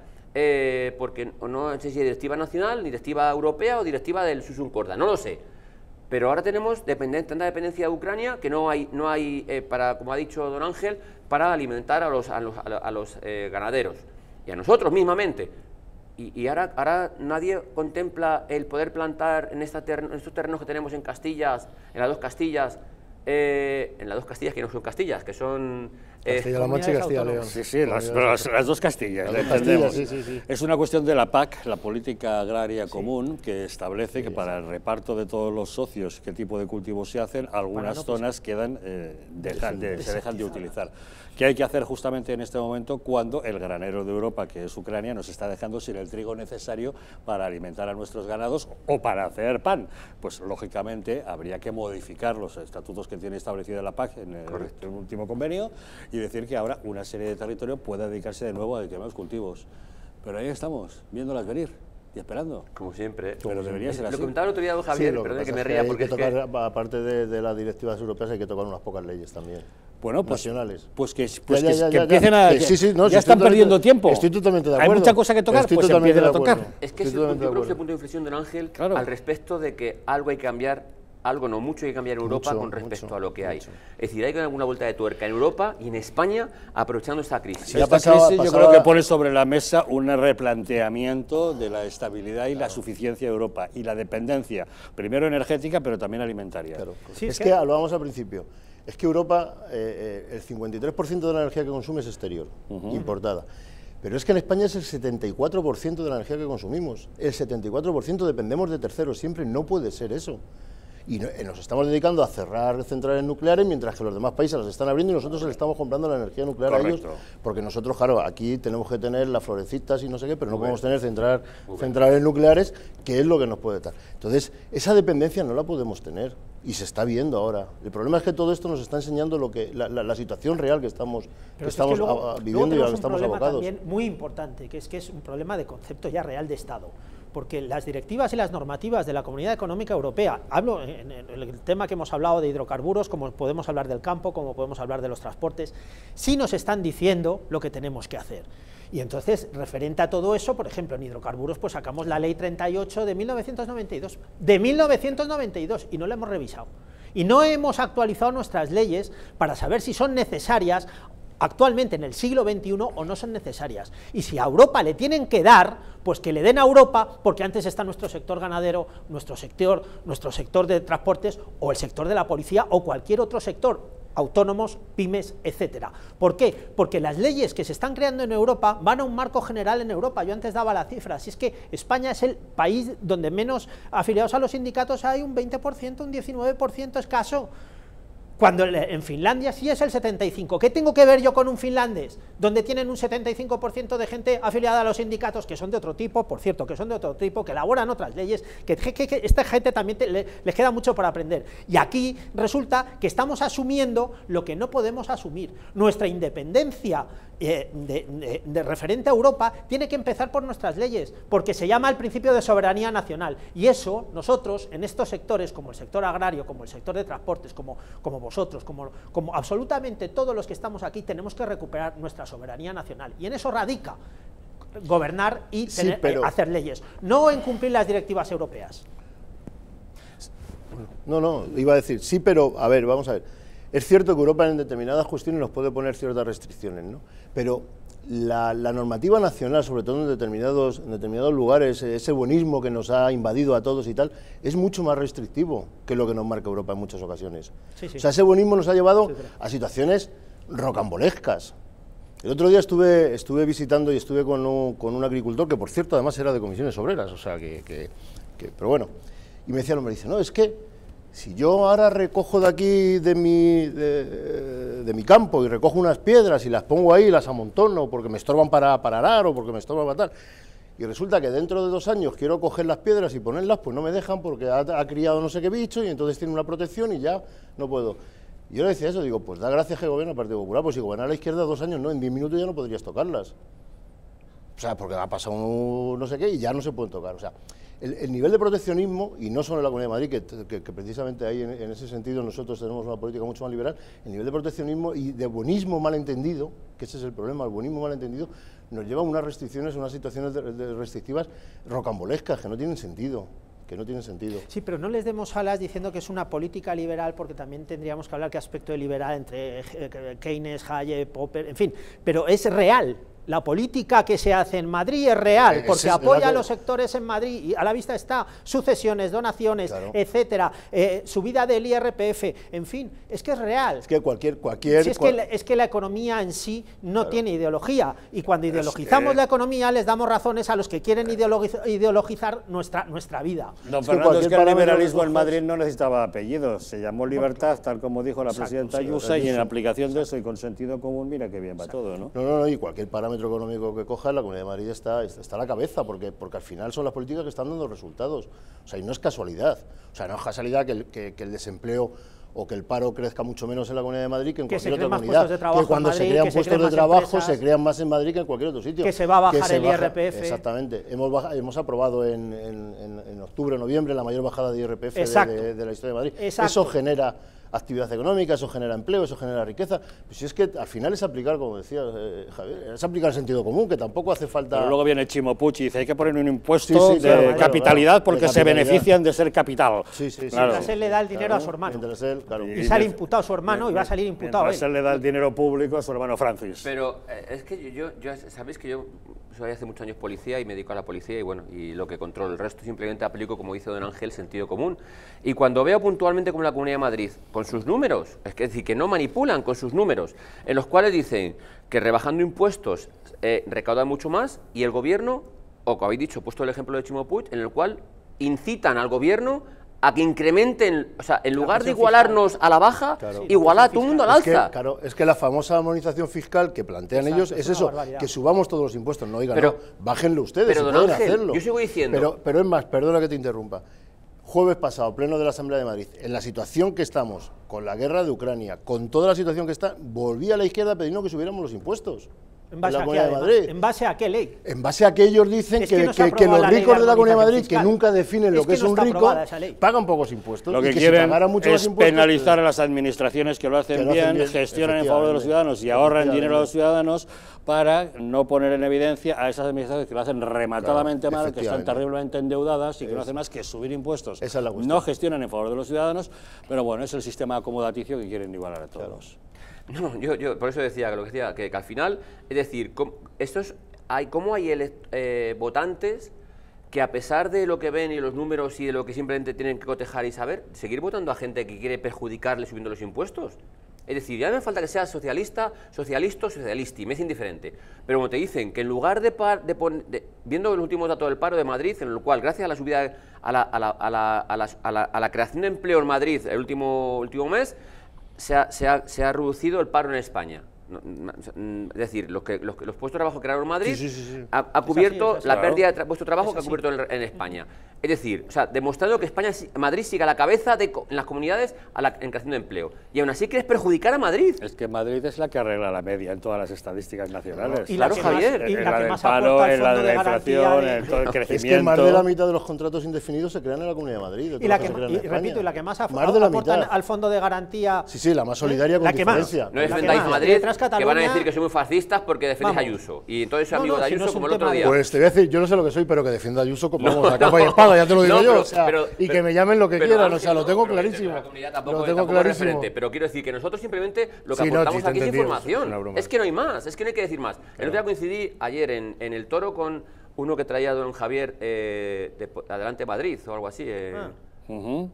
porque no sé si es directiva nacional, directiva europea o directiva del susuncorda, no lo sé pero ahora tenemos dependen tanta dependencia de Ucrania que no hay, no hay eh, para, como ha dicho don Ángel, para alimentar a los, a los, a los eh, ganaderos y a nosotros mismamente. Y, ahora, ahora, nadie contempla el poder plantar en, esta en estos terrenos que tenemos en Castillas, en las dos Castillas, eh, en las dos Castillas que no son Castillas, que son Castilla-La eh, Mancha y Castilla-León. Sí, sí, las, dos Castillas. Es una cuestión de la PAC, la Política Agraria Común, que establece que para el reparto de todos los socios qué tipo de cultivos se hacen, algunas pues zonas quedan, eh, dejan, se dejan de utilizar. ¿Qué hay que hacer justamente en este momento cuando el granero de Europa, que es Ucrania, nos está dejando sin el trigo necesario para alimentar a nuestros ganados o para hacer pan. Pues lógicamente habría que modificar los estatutos que tiene establecida la PAC en el, último convenio y decir que ahora una serie de territorios puede dedicarse de nuevo a determinados cultivos. Pero ahí estamos, viéndolas venir y esperando. Como siempre. ¿eh? pero debería ser así. Lo comentaba el otro día Javier, perdón que, me ría, porque. Aparte de, las directivas europeas, hay que tocar unas pocas leyes también. Bueno, pues, nacionales. pues que, pues que empiecen a... ya están perdiendo tiempo. Estoy totalmente de acuerdo. Hay mucha cosa que tocar, estoy pues empiecen a tocar. Es que es el punto de inflexión, del Ángel, al respecto de que algo hay que cambiar algo, no mucho, hay que cambiar en Europa con respecto a lo que hay. Es decir, hay que dar alguna vuelta de tuerca en Europa y en España aprovechando esta crisis. esta yo creo que pone sobre la mesa un replanteamiento de la estabilidad y la suficiencia de Europa y la dependencia, primero energética, pero también alimentaria. es, que, lo hablábamos al principio. Es que Europa, eh, eh, el 53% de la energía que consume es exterior, importada. Pero es que en España es el 74% de la energía que consumimos. El 74% dependemos de terceros. Siempre no puede ser eso y eh, nos estamos dedicando a cerrar centrales nucleares mientras que los demás países las están abriendo y nosotros le estamos comprando la energía nuclear a ellos porque nosotros claro aquí tenemos que tener las florecitas y no sé qué pero no podemos tener centrales nucleares que es lo que nos puede dar entonces esa dependencia no la podemos tener y se está viendo ahora el problema es que todo esto nos está enseñando lo que la, situación real que estamos estamos viviendo y a la que estamos abocados también muy importante que es que es un problema de concepto ya real de estado porque las directivas y las normativas de la Comunidad Económica Europea, hablo en, el tema que hemos hablado de hidrocarburos, como podemos hablar del campo, como podemos hablar de los transportes, sí nos están diciendo lo que tenemos que hacer. Y entonces, referente a todo eso, por ejemplo, en hidrocarburos, pues sacamos la Ley 38 de 1992, de 1992, y no la hemos revisado y no hemos actualizado nuestras leyes para saber si son necesarias actualmente en el siglo XXI o no son necesarias. Y si a Europa le tienen que dar, pues que le den a Europa, porque antes está nuestro sector ganadero, nuestro sector, nuestro sector de transportes o el sector de la policía o cualquier otro sector autónomos, pymes, etcétera. ¿Por qué? Porque las leyes que se están creando en Europa van a un marco general en Europa. Yo antes daba la cifra, así es que España es el país donde menos afiliados a los sindicatos hay un 20%, un 19% escaso. Cuando en Finlandia sí es el 75. ¿Qué tengo que ver yo con un finlandés? Donde tienen un 75% de gente afiliada a los sindicatos, que son de otro tipo, por cierto, que son de otro tipo, que elaboran otras leyes, que, esta gente también les queda mucho por aprender. Y aquí resulta que estamos asumiendo lo que no podemos asumir. Nuestra independencia eh, de, referente a Europa tiene que empezar por nuestras leyes, porque se llama el principio de soberanía nacional. Y eso nosotros en estos sectores, como el sector agrario, como el sector de transportes, como, como vosotros, como, absolutamente todos los que estamos aquí, tenemos que recuperar nuestra soberanía nacional. Y en eso radica gobernar y eh, hacer leyes, no en cumplir las directivas europeas. No, no, iba a decir, sí, pero, a ver, vamos a ver. Es cierto que Europa en determinadas cuestiones nos puede poner ciertas restricciones, ¿no? pero la, normativa nacional, sobre todo en determinados, lugares, ese buenismo que nos ha invadido a todos y tal, es mucho más restrictivo que lo que nos marca Europa en muchas ocasiones. O sea, ese buenismo nos ha llevado a situaciones rocambolescas. El otro día estuve, estuve visitando y estuve con un, agricultor que, por cierto, además era de comisiones obreras, o sea, que, pero bueno, y me decía el hombre, dice, no, es que si yo ahora recojo de aquí, de mi, de, mi, campo, y recojo unas piedras y las pongo ahí, las amontono porque me estorban para, parar arar o porque me estorban para tal, y resulta que dentro de dos años quiero coger las piedras y ponerlas, pues no me dejan porque ha, criado no sé qué bicho y entonces tiene una protección y ya no puedo. Yo le decía eso, digo, pues da gracias que gobierna el Partido Popular, pues si gobierna la izquierda dos años, no, en diez minutos ya no podrías tocarlas. O sea, porque ha pasado no sé qué y ya no se pueden tocar. O sea, el, nivel de proteccionismo, y no solo en la Comunidad de Madrid, que, precisamente ahí en, ese sentido nosotros tenemos una política mucho más liberal, el nivel de proteccionismo y de buenismo malentendido, que ese es el problema, el buenismo malentendido, nos lleva a unas restricciones, unas situaciones restrictivas rocambolescas, que no tienen sentido que no tienen sentido. Sí, pero no les demos alas diciendo que es una política liberal, porque también tendríamos que hablar qué aspecto de liberal entre eh, Keynes, Hayek, Popper, en fin, pero es real, la política que se hace en Madrid es real, eh, porque apoya a los sectores en Madrid y a la vista está sucesiones, donaciones, etcétera, eh, subida del IRPF, en fin, es que es real. Es que cualquier... cualquier es, que la, economía en sí no tiene ideología y cuando ideologizamos la economía les damos razones a los que quieren ideologizar nuestra, nuestra vida. No, Fernando, es que el liberalismo en Madrid no necesitaba apellidos, se llamó libertad, tal como dijo la presidenta Ayuso, y en aplicación de eso y con sentido común, mira qué bien va todo, ¿no? No, no, no, y cualquier parámetro económico que coja, la Comunidad de Madrid está, está a la cabeza, porque, porque al final son las políticas que están dando resultados. O sea, y no es casualidad. O sea, no es casualidad que el, que, el desempleo o que el paro crezca mucho menos en la Comunidad de Madrid que en cualquier otra comunidad. Que cuando se crean puestos de trabajo se crean más en Madrid que en cualquier otro sitio. Que se va a bajar el IRPF. Exactamente. Hemos, hemos aprobado en, en, en, octubre, noviembre, la mayor bajada de IRPF de, de, la historia de Madrid. Eso genera actividad económica, eso genera empleo, eso genera riqueza. Pues si es que al final es aplicar, como decía eh, Javier, es aplicar el sentido común, que tampoco hace falta... luego viene Chimo Pucci y dice, hay que poner un impuesto de capitalidad porque se benefician de ser capital. Sí, sí, claro. Mientras él le da el dinero a su hermano. Él, y, sale imputado su hermano y va a salir imputado él. él le da el dinero público a su hermano Francis. Pero eh, es que yo, sabéis que yo soy hace muchos años policía y me dedico a la policía y bueno, y lo que controlo el resto simplemente aplico, como dice don Ángel, sentido común. Y cuando veo puntualmente como la Comunidad de Madrid, con sus números, es decir, que no manipulan con sus números, en los cuales dicen que rebajando impuestos eh, recaudan mucho más y el gobierno, o como habéis dicho, puesto el ejemplo de Puig en el cual incitan al gobierno a que incrementen, o sea, en lugar de igualarnos a la baja, iguala a todo el mundo al alza. claro, es que la famosa armonización fiscal que plantean ellos es, eso, que subamos todos los impuestos, no, digan pero, bájenlo ustedes, pero, Yo sigo diciendo... pero es más, perdona que te interrumpa, jueves pasado, pleno de la Asamblea de Madrid, en la situación que estamos, con la guerra de Ucrania, con toda la situación que está, volví a la izquierda pidiendo que subiéramos los impuestos. ¿En base, a qué ley? En base a que ellos dicen que, los ricos de la Comunidad de Madrid, que nunca definen lo que es un rico, pagan pocos impuestos. Lo que, quieren es pues penalizar a las administraciones que lo hacen, bien, gestionan en favor de los ciudadanos y ahorran dinero a los ciudadanos para no poner en evidencia a esas administraciones que lo hacen rematadamente mal, que están terriblemente endeudadas y que no hacen más que subir impuestos. no gestionan en favor de los ciudadanos, pero bueno, es el sistema acomodaticio que quieren igualar a todos. No, yo, yo por eso decía que lo que decía, que, al final, es decir, ¿cómo, estos hay, cómo hay eh, votantes que a pesar de lo que ven y los números y de lo que simplemente tienen que cotejar y saber, seguir votando a gente que quiere perjudicarle subiendo los impuestos? Es decir, ya no falta que sea socialista, socialista o y me es indiferente. Pero como te dicen, que en lugar de, par, de, viendo el último dato del paro de Madrid, en el cual gracias a la subida, a la, a la, a la, a la creación de empleo en Madrid el último, último mes, se ha, reducido el paro en España. Mm, es decir, los, que, los, puestos de trabajo que crearon Madrid ha, cubierto la pérdida de puestos de trabajo que ha cubierto en, España. Es decir, o sea, demostrando que España, Madrid sigue a la cabeza de, en las comunidades en creación de empleo. Y aún así quieres perjudicar a Madrid. Es que Madrid es la que arregla la media en todas las estadísticas nacionales. Y claro, Javier. Y la, que más paro, en la de la inflación, en todo el crecimiento. Es que más de la mitad de los contratos indefinidos se crean en la Comunidad de Madrid. y la que, repito, y la que más, aporta al fondo de garantía. Sí, sí, la más solidaria ¿eh? con la que Más. No defendáis Madrid que van a decir que soy muy fascistas porque defiendes a Ayuso. Y entonces soy amigo de Ayuso como el otro día. Pues te voy a decir, yo no sé lo que soy, pero que defienda a Ayuso como vamos, a capa y espada, ya te lo digo yo. y que me llamen lo que quieran, o sea, lo tengo clarísimo. lo tengo clarísimo. Pero quiero decir que nosotros simplemente lo que aportamos aquí es información. Es que no hay más, es que no hay que decir más. El otro día coincidí ayer en El Toro con uno que traía don Javier eh, de, Adelante Madrid o algo así. Ah. Mm,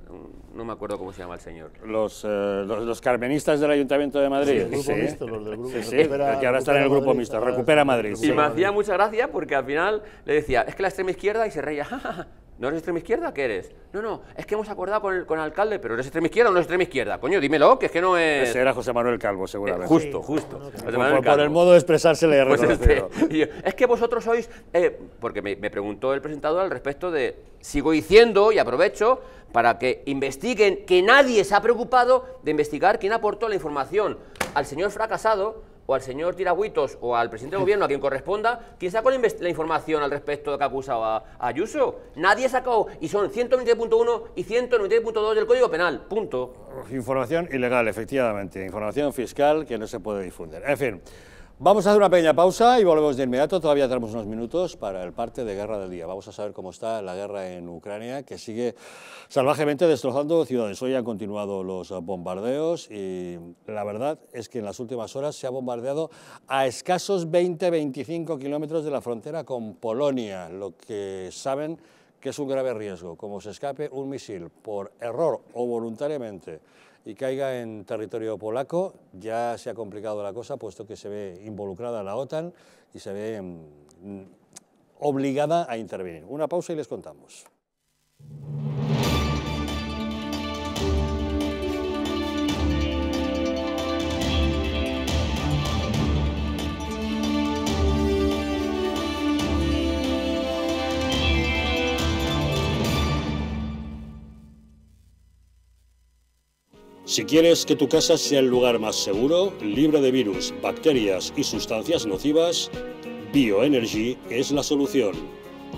no me acuerdo cómo se llama el señor. Los, eh, los, carmenistas del Ayuntamiento de Madrid. Sí, los del grupo. que ahora están en el grupo mixto. Recupera Madrid. Y me hacía mucha gracia porque al final le decía, es que la extrema izquierda y se reía. ¿No eres extrema izquierda? ¿Qué eres? No, no, es que hemos acordado con el, con alcalde, pero ¿eres extrema izquierda o no eres extrema izquierda? Coño, dímelo, que es que no es... Ese era José Manuel Calvo, seguramente. Eh, justo, justo. por, el modo de expresarse le pues este, Es que vosotros sois... Eh", porque me, me preguntó el presentador al respecto de... Sigo diciendo y aprovecho para que investiguen que nadie se ha preocupado de investigar quién aportó la información al señor fracasado o al señor Tiragüitos o al presidente del gobierno, a quien corresponda, ¿quién sacó la, información al respecto de que acusaba a, a Ayuso? Nadie sacó, y son 193.1 y 193.2 del Código Penal, punto. Información ilegal, efectivamente, información fiscal que no se puede difundir. En fin. Vamos a hacer una pequeña pausa y volvemos de inmediato. Todavía tenemos unos minutos para el parte de guerra del día. Vamos a saber cómo está la guerra en Ucrania, que sigue salvajemente destrozando ciudades. Hoy han continuado los bombardeos y la verdad es que en las últimas horas se ha bombardeado a escasos 20-25 kilómetros de la frontera con Polonia, lo que saben que es un grave riesgo, como se escape un misil por error o voluntariamente y caiga en territorio polaco, ya se ha complicado la cosa, puesto que se ve involucrada la OTAN y se ve mm, obligada a intervenir. Una pausa y les contamos. Si quieres que tu casa sea el lugar más seguro, libre de virus, bacterias y sustancias nocivas, Bioenergy es la solución.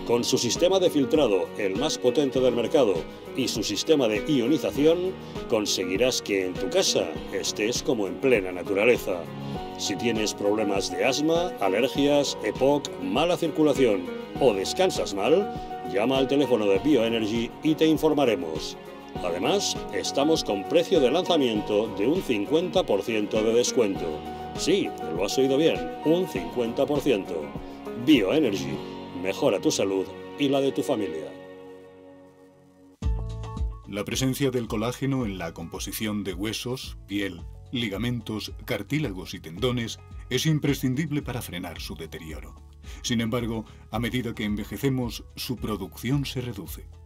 Con su sistema de filtrado, el más potente del mercado, y su sistema de ionización, conseguirás que en tu casa estés como en plena naturaleza. Si tienes problemas de asma, alergias, EPOC, mala circulación o descansas mal, llama al teléfono de Bioenergy y te informaremos. Además, estamos con precio de lanzamiento de un 50% de descuento. Sí, lo has oído bien, un 50%. Bioenergy, mejora tu salud y la de tu familia. La presencia del colágeno en la composición de huesos, piel, ligamentos, cartílagos y tendones es imprescindible para frenar su deterioro. Sin embargo, a medida que envejecemos, su producción se reduce.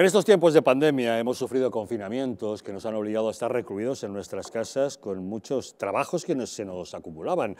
En estos tiempos de pandemia hemos sufrido confinamientos que nos han obligado a estar recluidos en nuestras casas con muchos trabajos que se nos acumulaban.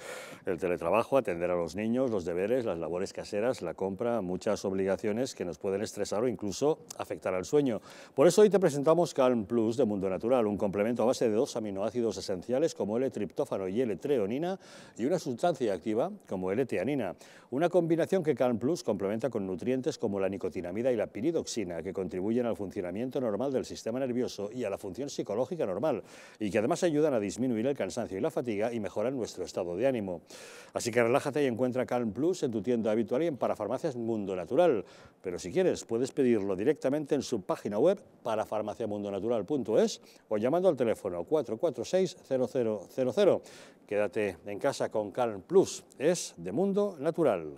El teletrabajo, atender a los niños, los deberes, las labores caseras, la compra, muchas obligaciones que nos pueden estresar o incluso afectar al sueño. Por eso hoy te presentamos Calm Plus de Mundo Natural, un complemento a base de dos aminoácidos esenciales como L-triptófano y L-treonina y una sustancia activa como L-teanina. Una combinación que Calm Plus complementa con nutrientes como la nicotinamida y la piridoxina que contribuyen al funcionamiento normal del sistema nervioso y a la función psicológica normal, y que además ayudan a disminuir el cansancio y la fatiga y mejoran nuestro estado de ánimo. Así que relájate y encuentra Calm Plus en tu tienda habitual y en Parafarmacias Mundo Natural. Pero si quieres, puedes pedirlo directamente en su página web parafarmaciamundonatural.es o llamando al teléfono 446 Quédate en casa con Calm Plus, es de Mundo Natural.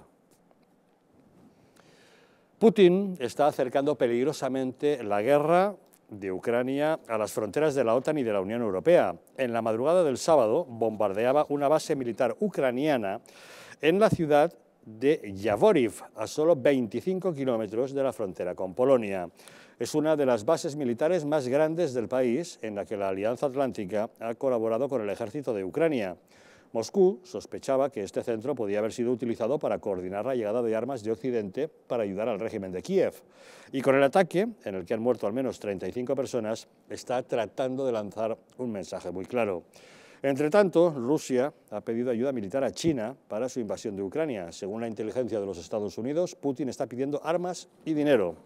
Putin está acercando peligrosamente la guerra de Ucrania a las fronteras de la OTAN y de la Unión Europea. En la madrugada del sábado bombardeaba una base militar ucraniana en la ciudad de Yavoriv, a solo 25 kilómetros de la frontera con Polonia. Es una de las bases militares más grandes del país en la que la Alianza Atlántica ha colaborado con el ejército de Ucrania. Moscú sospechaba que este centro podía haber sido utilizado para coordinar la llegada de armas de Occidente para ayudar al régimen de Kiev. Y con el ataque, en el que han muerto al menos 35 personas, está tratando de lanzar un mensaje muy claro. Entre tanto, Rusia ha pedido ayuda militar a China para su invasión de Ucrania. Según la inteligencia de los Estados Unidos, Putin está pidiendo armas y dinero.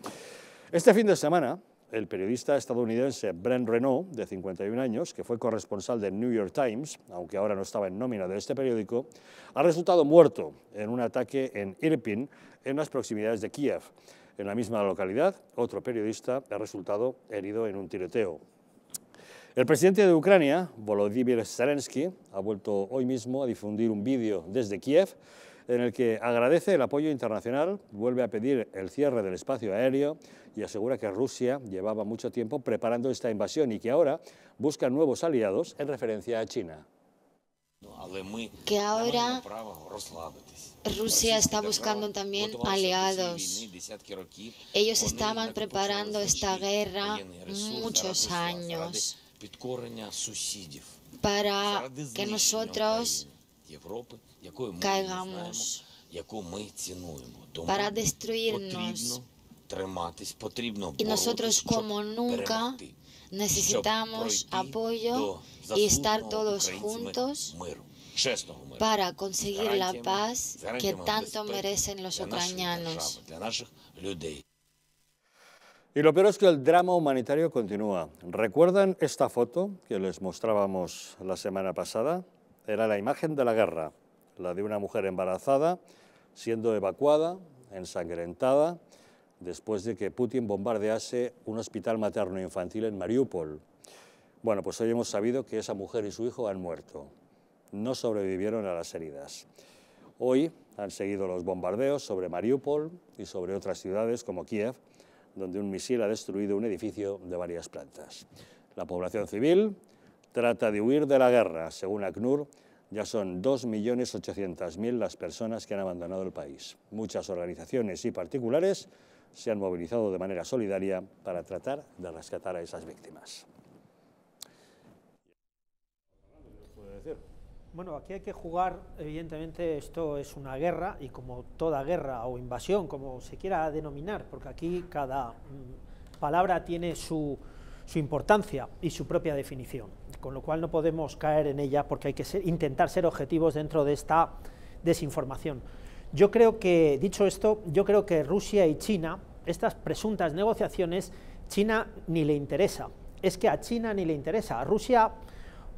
Este fin de semana, el periodista estadounidense Brent Renault, de 51 años, que fue corresponsal del New York Times, aunque ahora no estaba en nómina de este periódico, ha resultado muerto en un ataque en Irpin, en las proximidades de Kiev. En la misma localidad, otro periodista ha resultado herido en un tiroteo. El presidente de Ucrania, Volodymyr Zelensky, ha vuelto hoy mismo a difundir un vídeo desde Kiev en el que agradece el apoyo internacional, vuelve a pedir el cierre del espacio aéreo y asegura que Rusia llevaba mucho tiempo preparando esta invasión y que ahora busca nuevos aliados en referencia a China que ahora Rusia está buscando también aliados. Ellos estaban preparando esta guerra muchos años para que nosotros caigamos para destruirnos. Y nosotros como nunca necesitamos apoyo y estar todos juntos para conseguir la paz que tanto merecen los ucranianos. Y lo peor es que el drama humanitario continúa. ¿Recuerdan esta foto que les mostrábamos la semana pasada? Era la imagen de la guerra, la de una mujer embarazada siendo evacuada, ensangrentada, después de que Putin bombardease un hospital materno-infantil en Mariupol. Bueno, pues hoy hemos sabido que esa mujer y su hijo han muerto. No sobrevivieron a las heridas. Hoy han seguido los bombardeos sobre Mariupol y sobre otras ciudades como Kiev, donde un misil ha destruido un edificio de varias plantas. La población civil trata de huir de la guerra, según ACNUR, ya son 2.800.000 las personas que han abandonado el país. Muchas organizaciones y particulares se han movilizado de manera solidaria para tratar de rescatar a esas víctimas. Bueno, aquí hay que jugar, evidentemente esto es una guerra y como toda guerra o invasión, como se quiera denominar, porque aquí cada mm, palabra tiene su, su importancia y su propia definición, con lo cual no podemos caer en ella porque hay que intentar ser objetivos dentro de esta desinformación. Yo creo que, dicho esto, yo creo que Rusia y China, estas presuntas negociaciones, China ni le interesa. Es que a China ni le interesa. A Rusia,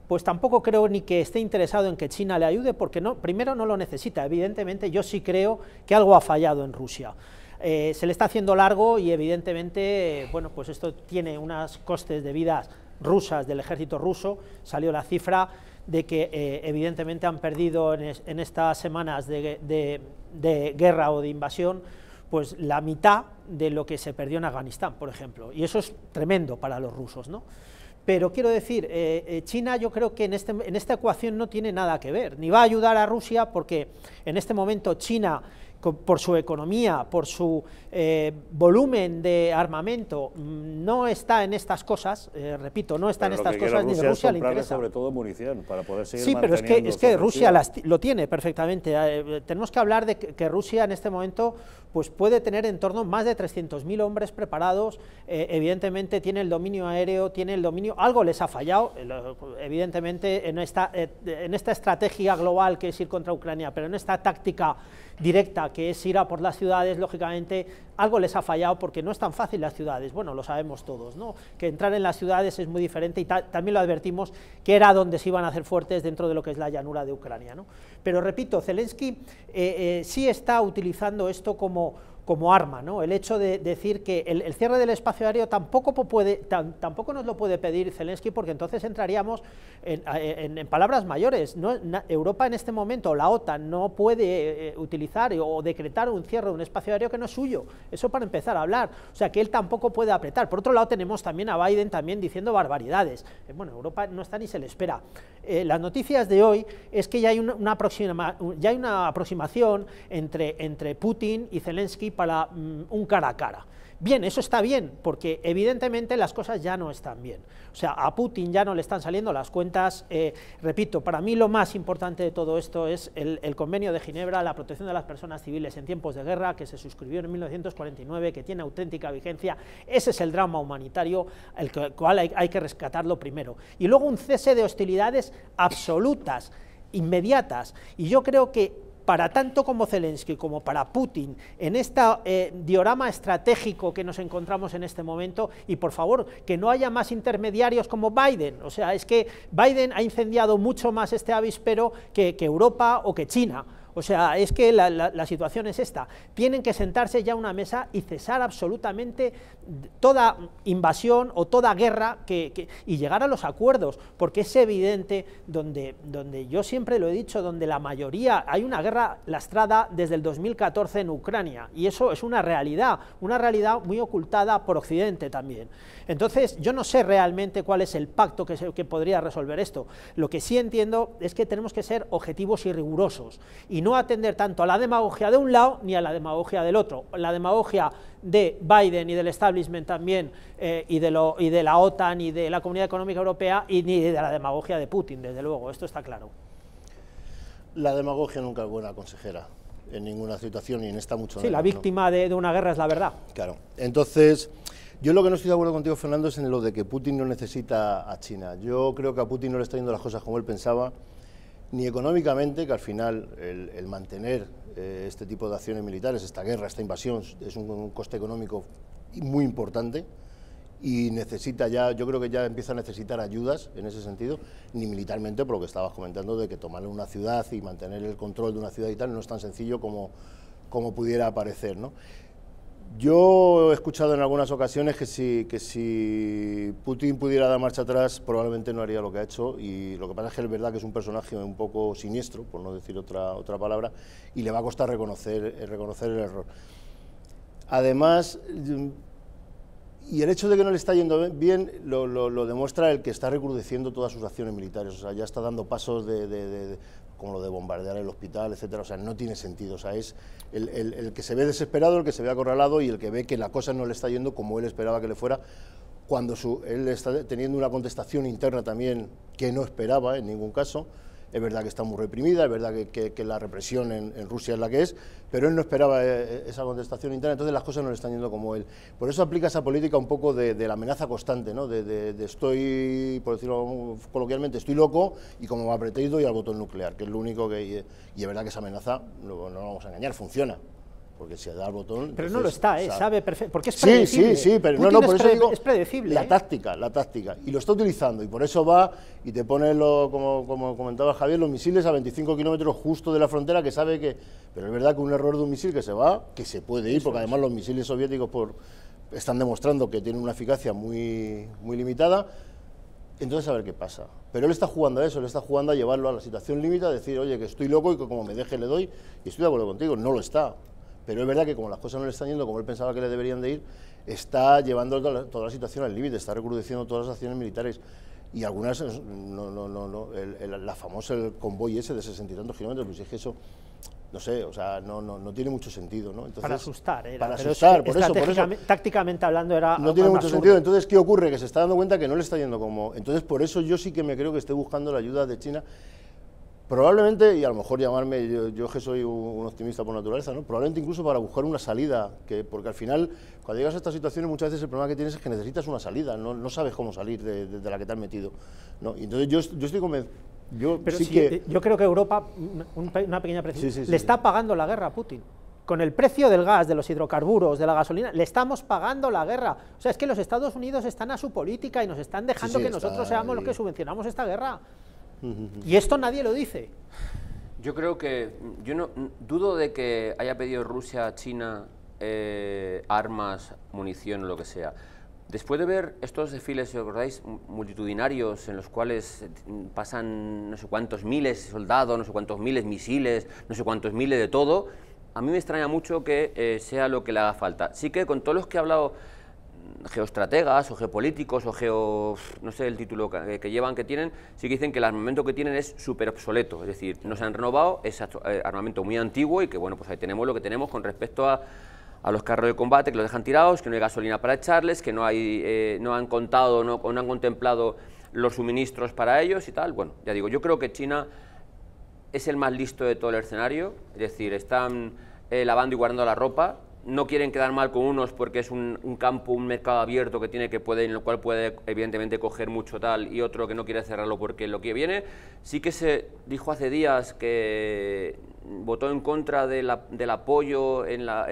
pues tampoco creo ni que esté interesado en que China le ayude, porque no, primero no lo necesita. Evidentemente, yo sí creo que algo ha fallado en Rusia. Eh, se le está haciendo largo y evidentemente, bueno, pues esto tiene unas costes de vidas rusas del ejército ruso, salió la cifra de que eh, evidentemente han perdido en, estas semanas de, guerra o de invasión pues la mitad de lo que se perdió en Afganistán, por ejemplo, y eso es tremendo para los rusos, ¿no? Pero quiero decir, eh, China yo creo que en, este, en, esta ecuación no tiene nada que ver, ni va a ayudar a Rusia porque en este momento China por su economía, por su eh, volumen de armamento, mm, no está en estas cosas, eh, repito, no está en estas cosas ni ni Rusia le interesa. sobre todo munición para poder Sí, pero es que, es que Rusia lo tiene perfectamente. Eh, tenemos que hablar de que, Rusia en este momento pues puede tener en torno a más de 300.000 hombres preparados, evidentemente tiene el dominio aéreo, tiene el dominio, algo les ha fallado, evidentemente en esta, en esta estrategia global que es ir contra Ucrania, pero en esta táctica directa, que es ir a por las ciudades, lógicamente algo les ha fallado porque no es tan fácil las ciudades, bueno, lo sabemos todos, ¿no? que entrar en las ciudades es muy diferente y también lo advertimos que era donde se iban a hacer fuertes dentro de lo que es la llanura de Ucrania. Pero repito, Zelensky eh, eh, sí está utilizando esto como como arma, ¿no? el hecho de decir que el, cierre del espacio aéreo tampoco, puede, tampoco nos lo puede pedir Zelensky porque entonces entraríamos en, e, palabras mayores. Europa en este momento, la OTAN, no puede eh, eh, utilizar o decretar un cierre de un espacio aéreo que no es suyo. Eso para empezar a hablar. O sea, que él tampoco puede apretar. Por otro lado, tenemos también a Biden también diciendo barbaridades. Eh, bueno, Europa no está ni se le espera. las noticias de hoy es que ya hay una, ya hay una aproximación entre Putin y Zelensky para mm, un cara a cara. Bien, eso está bien, porque evidentemente las cosas ya no están bien. O sea, a Putin ya no le están saliendo las cuentas. Eh, repito, para mí lo más importante de todo esto es el, convenio de Ginebra, la protección de las personas civiles en tiempos de guerra, que se suscribió en 1949, que tiene auténtica vigencia. Ese es el drama humanitario, el cual hay, hay que rescatarlo primero. Y luego un cese de hostilidades absolutas inmediatas. Y yo creo que para tanto como Zelensky como para Putin en este diorama estratégico que nos encontramos en este momento y por favor que no haya más intermediarios como Biden. O sea, es que Biden ha incendiado mucho más este avispero que Europa o que China. O sea, es que la, situación es esta. Tienen que sentarse ya a una mesa y cesar absolutamente toda invasión o toda guerra que, y llegar a los acuerdos, porque es evidente donde, donde yo siempre lo he dicho, donde la mayoría, hay una guerra lastrada desde el 2014 en Ucrania, y eso es una realidad, una realidad muy ocultada por Occidente también. Entonces, yo no sé realmente cuál es el pacto que, que podría resolver esto. Lo que sí entiendo es que tenemos que ser objetivos y rigurosos, y no atender tanto a la demagogia de un lado ni a la demagogia del otro. La demagogia de Biden y del establishment también, eh, y, de la OTAN y de la Comunidad Económica Europea, y ni de la demagogia de Putin, desde luego, esto está claro. La demagogia nunca es buena, consejera, en ninguna situación y en esta mucho Sí, la víctima de, de una guerra es la verdad. Claro, entonces... Yo lo que no estoy de acuerdo contigo, Fernando, es en lo de que Putin no necesita a China. Yo creo que a Putin no le está yendo las cosas como él pensaba ni económicamente, que al final el, mantener eh, este tipo de acciones militares, esta guerra, esta invasión, es un, coste económico muy importante y necesita ya, yo creo que ya empieza a necesitar ayudas en ese sentido, ni militarmente, porque estabas comentando, de que tomar una ciudad y mantener el control de una ciudad y tal no es tan sencillo como, como pudiera parecer. ¿no? Yo he escuchado en algunas ocasiones que si, Putin pudiera dar marcha atrás, probablemente no haría lo que ha hecho. Y lo que pasa es que es verdad que es un personaje un poco siniestro, por no decir otra, otra palabra, y le va a costar reconocer, eh, reconocer el error. Además, y el hecho de que no le está yendo bien lo, demuestra el que está recrudeciendo todas sus acciones militares. O sea, ya está dando pasos de, como lo de bombardear el hospital, etcétera. O sea, no tiene sentido. O sea, es el, que se ve desesperado, el que se ve acorralado y el que ve que la cosa no le está yendo como él esperaba que le fuera, cuando él está teniendo una contestación interna también que no esperaba en ningún caso es verdad que está muy reprimida, es verdad que, la represión en, Rusia es la que es, pero él no esperaba eh, eh, esa contestación interna, entonces las cosas no le están yendo como él. Por eso aplica esa política un poco de, la amenaza constante, ¿no? De, estoy, por decirlo coloquialmente, estoy loco y como me y y al botón nuclear, que es lo único que... Y, es verdad que esa amenaza, no, no vamos a engañar, funciona porque si da el botón... Pero no lo está, ¿eh? sabe, perfecto, porque es predecible. Sí, sí, pero no, no, por eso es predecible. La ¿eh? táctica, la táctica, y lo está utilizando, y por eso va y te pone, lo, como, comentaba Javier, los misiles a 25 kilómetros justo de la frontera, que sabe que... Pero es verdad que un error de un misil que se va, que se puede ir, porque además los misiles soviéticos por, están demostrando que tienen una eficacia muy, muy limitada, entonces a ver qué pasa. Pero él está jugando a eso, él está jugando a llevarlo a la situación límite, a decir, oye, que estoy loco y que como me deje le doy, y estoy de acuerdo contigo, no lo está. Pero es verdad que como las cosas no le están yendo como él pensaba que le deberían de ir, está llevando toda la, situación al límite, está recrudeciendo todas las acciones militares. Y algunas, no, no, no, la famosa el convoy ese de 60 y tantos kilómetros, pues es que eso no sé, o sea, no, tiene mucho sentido, ¿no? para asustar, era, Para asustar, por eso, por eso. Tácticamente hablando era... No tiene mucho sentido, entonces, ¿qué ocurre? Que se está dando cuenta que no le está yendo como... Entonces, por eso yo sí que me creo que esté buscando la ayuda de China Probablemente, y a lo mejor llamarme, yo, que soy un, optimista por naturaleza, ¿no? probablemente incluso para buscar una salida, que, porque al final, cuando llegas a estas situaciones, muchas veces el problema que tienes es que necesitas una salida, no, no sabes cómo salir de, la que te has metido. ¿no? entonces yo, yo estoy Yo, que... Eh, yo creo que Europa, una pequeña precisión, le está pagando la guerra a Putin con el precio del gas, de los hidrocarburos, de la gasolina, le estamos pagando la guerra. O sea, es que los Estados Unidos están a su política y nos están dejando que nosotros seamos los que subvencionamos esta guerra. Y esto nadie lo dice. Yo creo que, yo no dudo de que haya pedido Rusia China eh, armas, munición, o lo que sea. Después de ver estos desfiles, si os acordáis, multitudinarios en los cuales pasan no sé cuántos miles de soldados, no sé cuántos miles de misiles, no sé cuántos miles de todo, a mí me extraña mucho que eh, sea lo que le haga falta. Sí que con todos los que he hablado geoestrategas o geopolíticos o geo, no sé el título eh, que, llevan, que tienen, sí que dicen que el armamento que tienen es súper obsoleto, es decir, no se han renovado, es eh, armamento muy antiguo y que bueno, pues ahí tenemos lo que tenemos con respecto a, a los carros de combate que los dejan tirados, que no hay gasolina para echarles, que no, hay, eh, no han contado no, no han contemplado los suministros para ellos y tal. Bueno, ya digo, yo creo que China es el más listo de todo el escenario, es decir, están lavando y guardando la ropa, no quieren quedar mal con unos porque es un, campo, un mercado abierto que tiene que puede, en lo cual puede evidentemente coger mucho tal y otro que no quiere cerrarlo porque lo que viene. Sí que se dijo hace días que votó en contra del apoyo en la,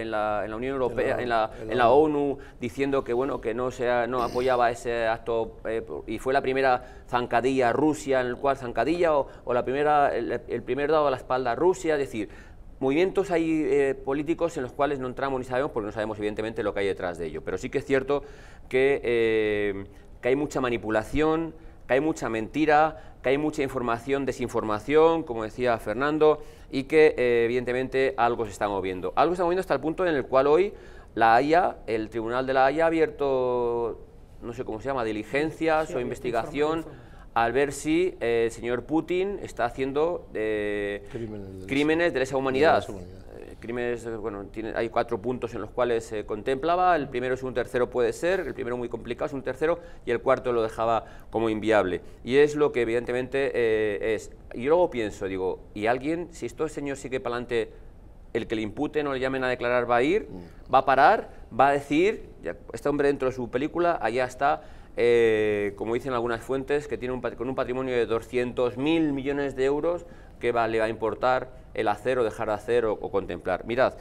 Unión Europea, en la, ONU, diciendo que bueno que no sea, no apoyaba ese acto eh, y fue la primera zancadilla Rusia en el cual zancadilla o, la primera el, primer dado a la espalda a Rusia, es decir Movimientos hay eh, políticos en los cuales no entramos ni sabemos porque no sabemos evidentemente lo que hay detrás de ello, pero sí que es cierto que, eh, que hay mucha manipulación, que hay mucha mentira, que hay mucha información, desinformación, como decía Fernando, y que eh, evidentemente algo se está moviendo. Algo se está moviendo hasta el punto en el cual hoy la Haya, el Tribunal de la Haya ha abierto, no sé cómo se llama, diligencias o investigación al ver si eh, el señor Putin está haciendo eh, crímenes, de lesa humanidad. Eh, crímenes, bueno, hay cuatro puntos en los cuales se contemplaba, el primero es un tercero puede ser, el primero muy complicado es un tercero y el cuarto lo dejaba como inviable. Y es lo que evidentemente es. Y luego pienso, digo, ¿y alguien, si estos señor sigue para adelante, el que le imputen o le llamen a declarar va a ir, mm. va a parar, va a decir, este hombre dentro de su película, allá está, eh, como dicen algunas fuentes, que tiene un, con un patrimonio de 200.000 millones de euros que le va a importar el hacer o dejar de hacer o, contemplar. Mirad,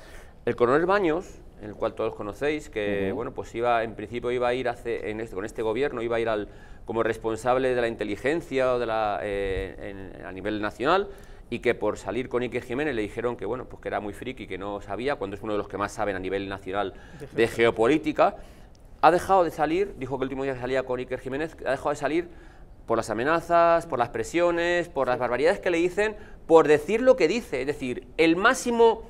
el coronel Baños, el cual todos conocéis, que bueno, pues iba, en principio iba a ir este, con este gobierno, iba a ir al, como responsable de la inteligencia eh, a nivel nacional, y que por salir con Ike Jiménez le dijeron que bueno, pues que era muy friki, que no sabía, cuando es uno de los que más saben a nivel nacional de geopolítica, ha dejado de salir, dijo que el último día salía con Iker Jiménez, ha dejado de salir por las amenazas, por las presiones, por las barbaridades que le dicen, por decir lo que dice. Es decir, el máximo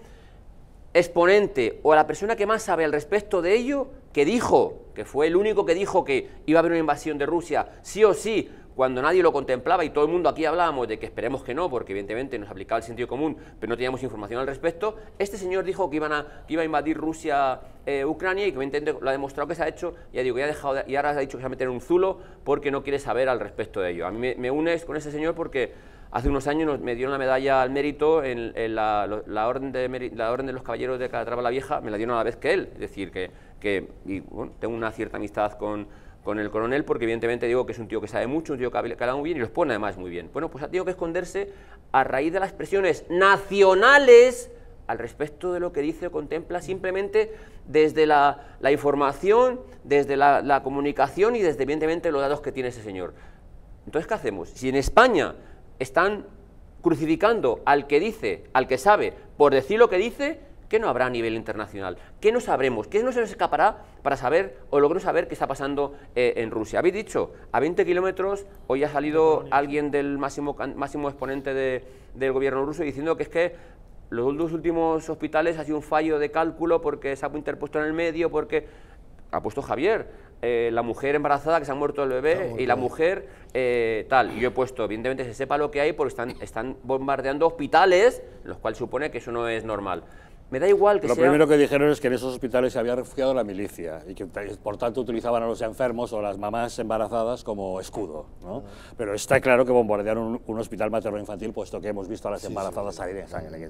exponente o la persona que más sabe al respecto de ello, que dijo, que fue el único que dijo que iba a haber una invasión de Rusia, sí o sí, cuando nadie lo contemplaba y todo el mundo aquí hablábamos de que esperemos que no, porque evidentemente nos aplicaba el sentido común, pero no teníamos información al respecto, este señor dijo que, iban a, iba a invadir Rusia eh, Ucrania y que evidentemente lo ha demostrado que se ha hecho, digo, ha dejado y ahora ha dicho que se va a meter en un zulo porque no quiere saber al respecto de ello. A mí me, unes con ese señor porque hace unos años me dieron la medalla al mérito en, la, orden de, la Orden de los Caballeros de Calatrava la Vieja, me la dieron a la vez que él, es decir, que, que y, bueno, tengo una cierta amistad con con el coronel, porque evidentemente digo que es un tío que sabe mucho, un tío que habla muy bien y los pone además muy bien. Bueno, pues ha tenido que esconderse a raíz de las presiones nacionales al respecto de lo que dice o contempla simplemente desde la, información, desde la, la, comunicación y desde evidentemente los datos que tiene ese señor. Entonces, ¿qué hacemos? Si en España están crucificando al que dice, al que sabe, por decir lo que dice, ¿Qué no habrá a nivel internacional? ¿Qué no sabremos? ¿Qué no se nos escapará para saber o lograr saber qué está pasando eh, en Rusia? Habéis dicho, a 20 kilómetros hoy ha salido alguien del máximo, máximo exponente del gobierno ruso diciendo que es que los dos últimos hospitales ha sido un fallo de cálculo porque se ha interpuesto en el medio, porque ha puesto Javier, eh, la mujer embarazada que se ha muerto el bebé y la mujer eh, tal. Yo he puesto, evidentemente se sepa lo que hay porque están, están bombardeando hospitales, los cuales supone que eso no es normal da igual que Lo primero que dijeron es que en esos hospitales se había refugiado la milicia y que por tanto utilizaban a los enfermos o a las mamás embarazadas como escudo. ¿no? Pero está claro que bombardearon un, hospital materno-infantil puesto que hemos visto a las embarazadas salir en sangre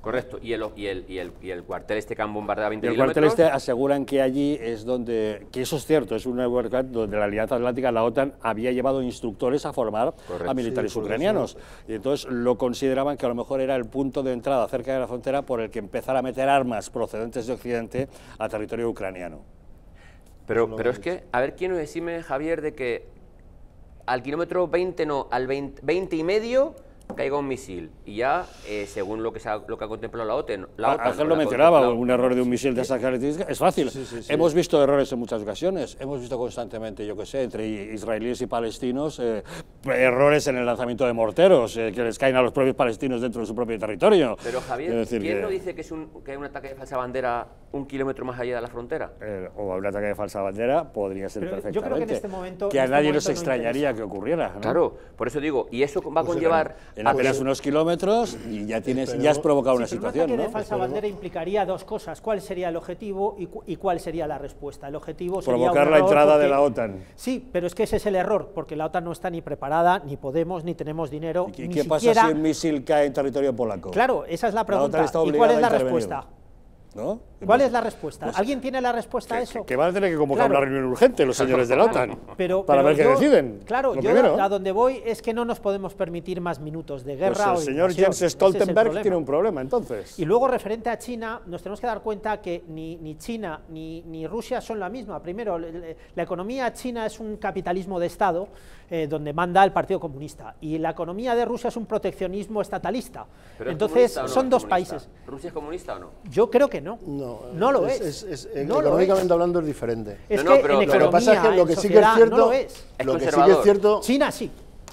Correcto. ¿Y el, y, el, y, el, ¿Y el, cuartel este que han bombardeado 20 el cuartel este aseguran que allí es donde, que eso es cierto, es un lugar donde la Alianza Atlántica, la OTAN, había llevado instructores a formar a militares ucranianos. Y entonces lo consideraban que a lo mejor era el punto de entrada cerca de la frontera por el que empezar a meter armas procedentes de Occidente a territorio ucraniano. Pero, pero es que, a ver, quién me decime, Javier, de que al kilómetro 20, no, al 20, 20 y medio caiga un misil y ya, eh, según lo que, ha, lo que ha contemplado la OTAN... E la e lo mencionaba, un error de un misil de esa características, es fácil. Hemos visto errores en muchas ocasiones, hemos visto constantemente, yo que sé, entre israelíes y palestinos, eh, errores en el lanzamiento de morteros, eh, que les caen a los propios palestinos dentro de su propio territorio. Pero Javier, ¿quién no dice que, es un, que hay un ataque de falsa bandera un kilómetro más allá de la frontera? o un ataque de falsa bandera podría ser perfectamente. Yo creo que en este momento... Que a este nadie nos extrañaría que ocurriera. Claro, por eso digo, y eso va a conllevar en ah, apenas pues, unos kilómetros y ya, tienes, ya has provocado una situación. ¿no? de falsa bandera implicaría dos cosas. ¿Cuál sería el objetivo y, cuál sería la respuesta? El objetivo sería Provocar la entrada de la OTAN. Sí, pero es que ese es el error, porque la OTAN no está ni preparada, ni podemos, ni tenemos dinero. ¿Y qué, pasa si un misil cae en territorio polaco? Claro, esa es la pregunta. ¿Y cuál es la respuesta? ¿Cuál pues, es la respuesta? Pues, ¿Alguien tiene la respuesta a eso? Que, van a tener que convocar una reunión urgente los señores de la OTAN pero, para ver qué deciden. Claro, yo a donde voy es que no nos podemos permitir más minutos de pues guerra. el señor Jens Stoltenberg tiene un problema entonces. Y luego referente a China, nos tenemos que dar cuenta que ni, ni China ni, ni, Rusia son la misma. Primero, la economía china es un capitalismo de Estado eh, donde manda el Partido Comunista y la economía de Rusia es un proteccionismo estatalista. entonces, son dos países. ¿Rusia es comunista o no? Yo creo que no no. No, no lo es. es, hablando es diferente. Es no, que, pero, lo que pasa que lo que sí que es cierto. Lo es. lo que sí que es cierto. China sí.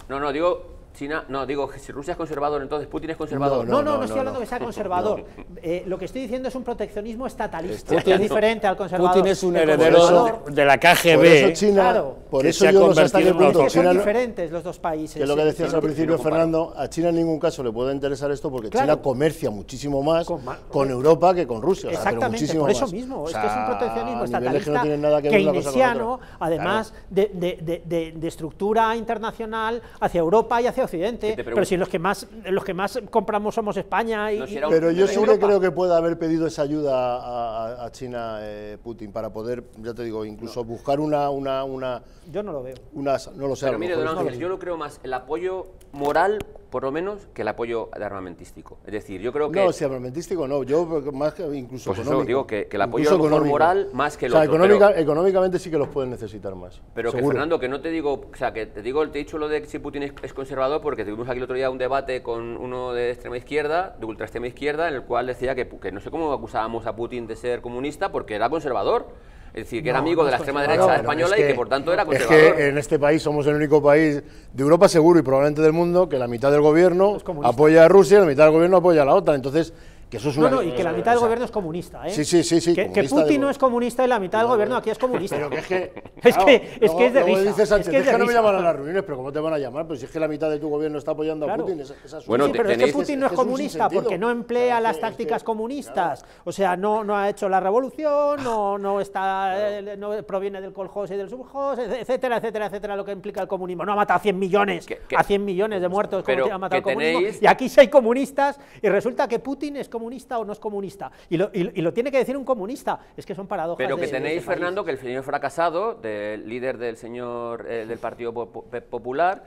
No, no, digo China, no, digo, si Rusia es conservador, entonces Putin es conservador. No, no, no, estoy hablando que sea conservador. Eh, lo que estoy diciendo es un proteccionismo estatalista, que es diferente al conservador. Putin es un heredero de la KGB. Por eso China, por eso yo no sé hasta son diferentes los dos países. Que lo que decías al principio, Fernando, a China en ningún caso le puede interesar esto porque China comercia muchísimo más con, Europa que con Rusia. Exactamente, por eso mismo. es que es un proteccionismo estatalista que además de estructura internacional hacia Europa y hacia Occidente, pero si los que más los que más compramos somos España y... pero yo siempre creo que puede haber pedido esa ayuda a, China eh, Putin para poder, ya te digo, incluso buscar una, una, una... Yo no lo veo. Una, no lo sé. don Ángel, yo lo creo más el apoyo moral por lo menos, que el apoyo armamentístico. Es decir, yo creo que... No, si armamentístico no, yo más que incluso pues Eso, digo que, el apoyo a moral más que el o sea, económica, económicamente sí que los pueden necesitar más. Pero que, Fernando, que no te digo... O sea, que te digo, te he dicho lo de si Putin es, conservador porque tuvimos aquí el otro día un debate con uno de extrema izquierda, de ultra extrema izquierda, en el cual decía que, que no sé cómo acusábamos a Putin de ser comunista porque era conservador es decir, que era amigo de la extrema derecha española y que por tanto era conservador. Es que en este país somos el único país de Europa seguro y probablemente del mundo que la mitad del gobierno apoya a Rusia y la mitad del gobierno apoya a la OTAN. Entonces, es no, no, y que la mitad del gobierno es comunista. ¿eh? Sí, sí, sí. sí que, Putin no es comunista y la mitad del gobierno aquí es comunista. pero que es que. es, que es que es de risa. es que no me llaman a las reuniones, pero ¿cómo te van a llamar? Pues si es que la mitad de tu gobierno está apoyando a Putin. Esa, es bueno, pero es que Putin no es, comunista porque no emplea las tácticas comunistas. O sea, no, no ha hecho la revolución, no, no, está, eh, no proviene del Coljos y del Subjos, etcétera, etcétera, etcétera, lo que implica el comunismo. No ha matado a 100 millones, a 100 millones de muertos como ha matado comunismo. Y aquí sí hay comunistas y resulta que Putin es comunista comunista o no es comunista. Y lo, tiene que decir un comunista. Es que son paradojas. Pero que tenéis, Fernando, que el señor fracasado, del líder del señor eh, del Partido Popular,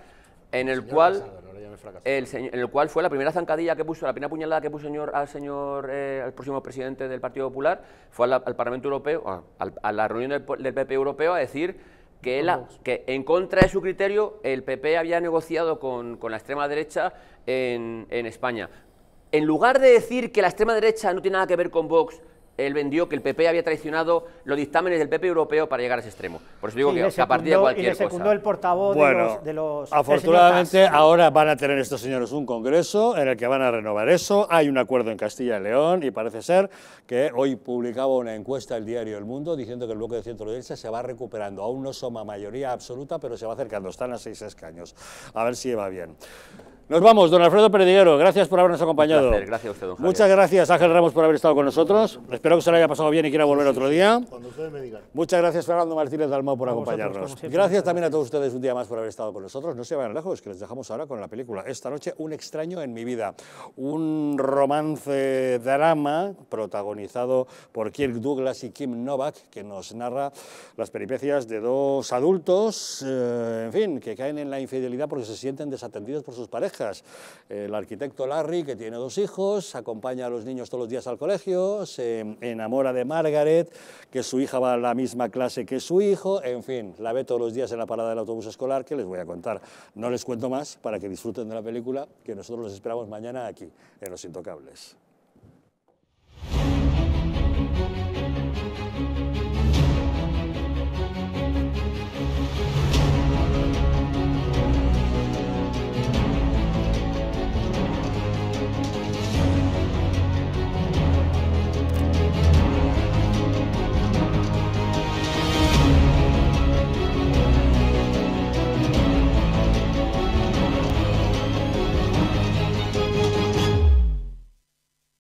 en el, cual el el cual fue la primera zancadilla que puso, la primera puñalada que puso señor, al señor eh, al próximo presidente del Partido Popular fue al, Parlamento Europeo, a, la reunión del, PP Europeo a decir que, que, en contra de su criterio el PP había negociado con, con la extrema derecha en, en, España en lugar de decir que la extrema derecha no tiene nada que ver con Vox, él vendió que el PP había traicionado los dictámenes del PP europeo para llegar a ese extremo. Por eso digo que, se a partir de cualquier y le secundó el portavoz de los, Afortunadamente, ahora van a tener estos señores un congreso en el que van a renovar eso. Hay un acuerdo en Castilla y León y parece ser que hoy publicaba una encuesta el diario El Mundo diciendo que el bloque de centro derecha se va recuperando. Aún no soma mayoría absoluta, pero se va acercando. Están a seis escaños. A ver si va bien. Nos vamos, don Alfredo Perdiguero, gracias por habernos acompañado. gracias a don Muchas gracias, Ángel Ramos, por haber estado con nosotros. Espero que se lo haya pasado bien y quiera volver otro día. Cuando ustedes me digan. Muchas gracias, Fernando Martínez Dalmau, por acompañarnos. gracias también a todos ustedes un día más por haber estado con nosotros. No se vayan lejos, que les dejamos ahora con la película. Esta noche, Un extraño en mi vida. Un romance drama protagonizado por Kirk Douglas y Kim Novak, que nos narra las peripecias de dos adultos, eh, en fin, que caen en la infidelidad porque se sienten desatendidos por sus parejas el arquitecto Larry, que tiene dos hijos, acompaña a los niños todos los días al colegio, se enamora de Margaret, que su hija va a la misma clase que su hijo, en fin, la ve todos los días en la parada del autobús escolar, que les voy a contar. No les cuento más para que disfruten de la película, que nosotros los esperamos mañana aquí, en Los Intocables.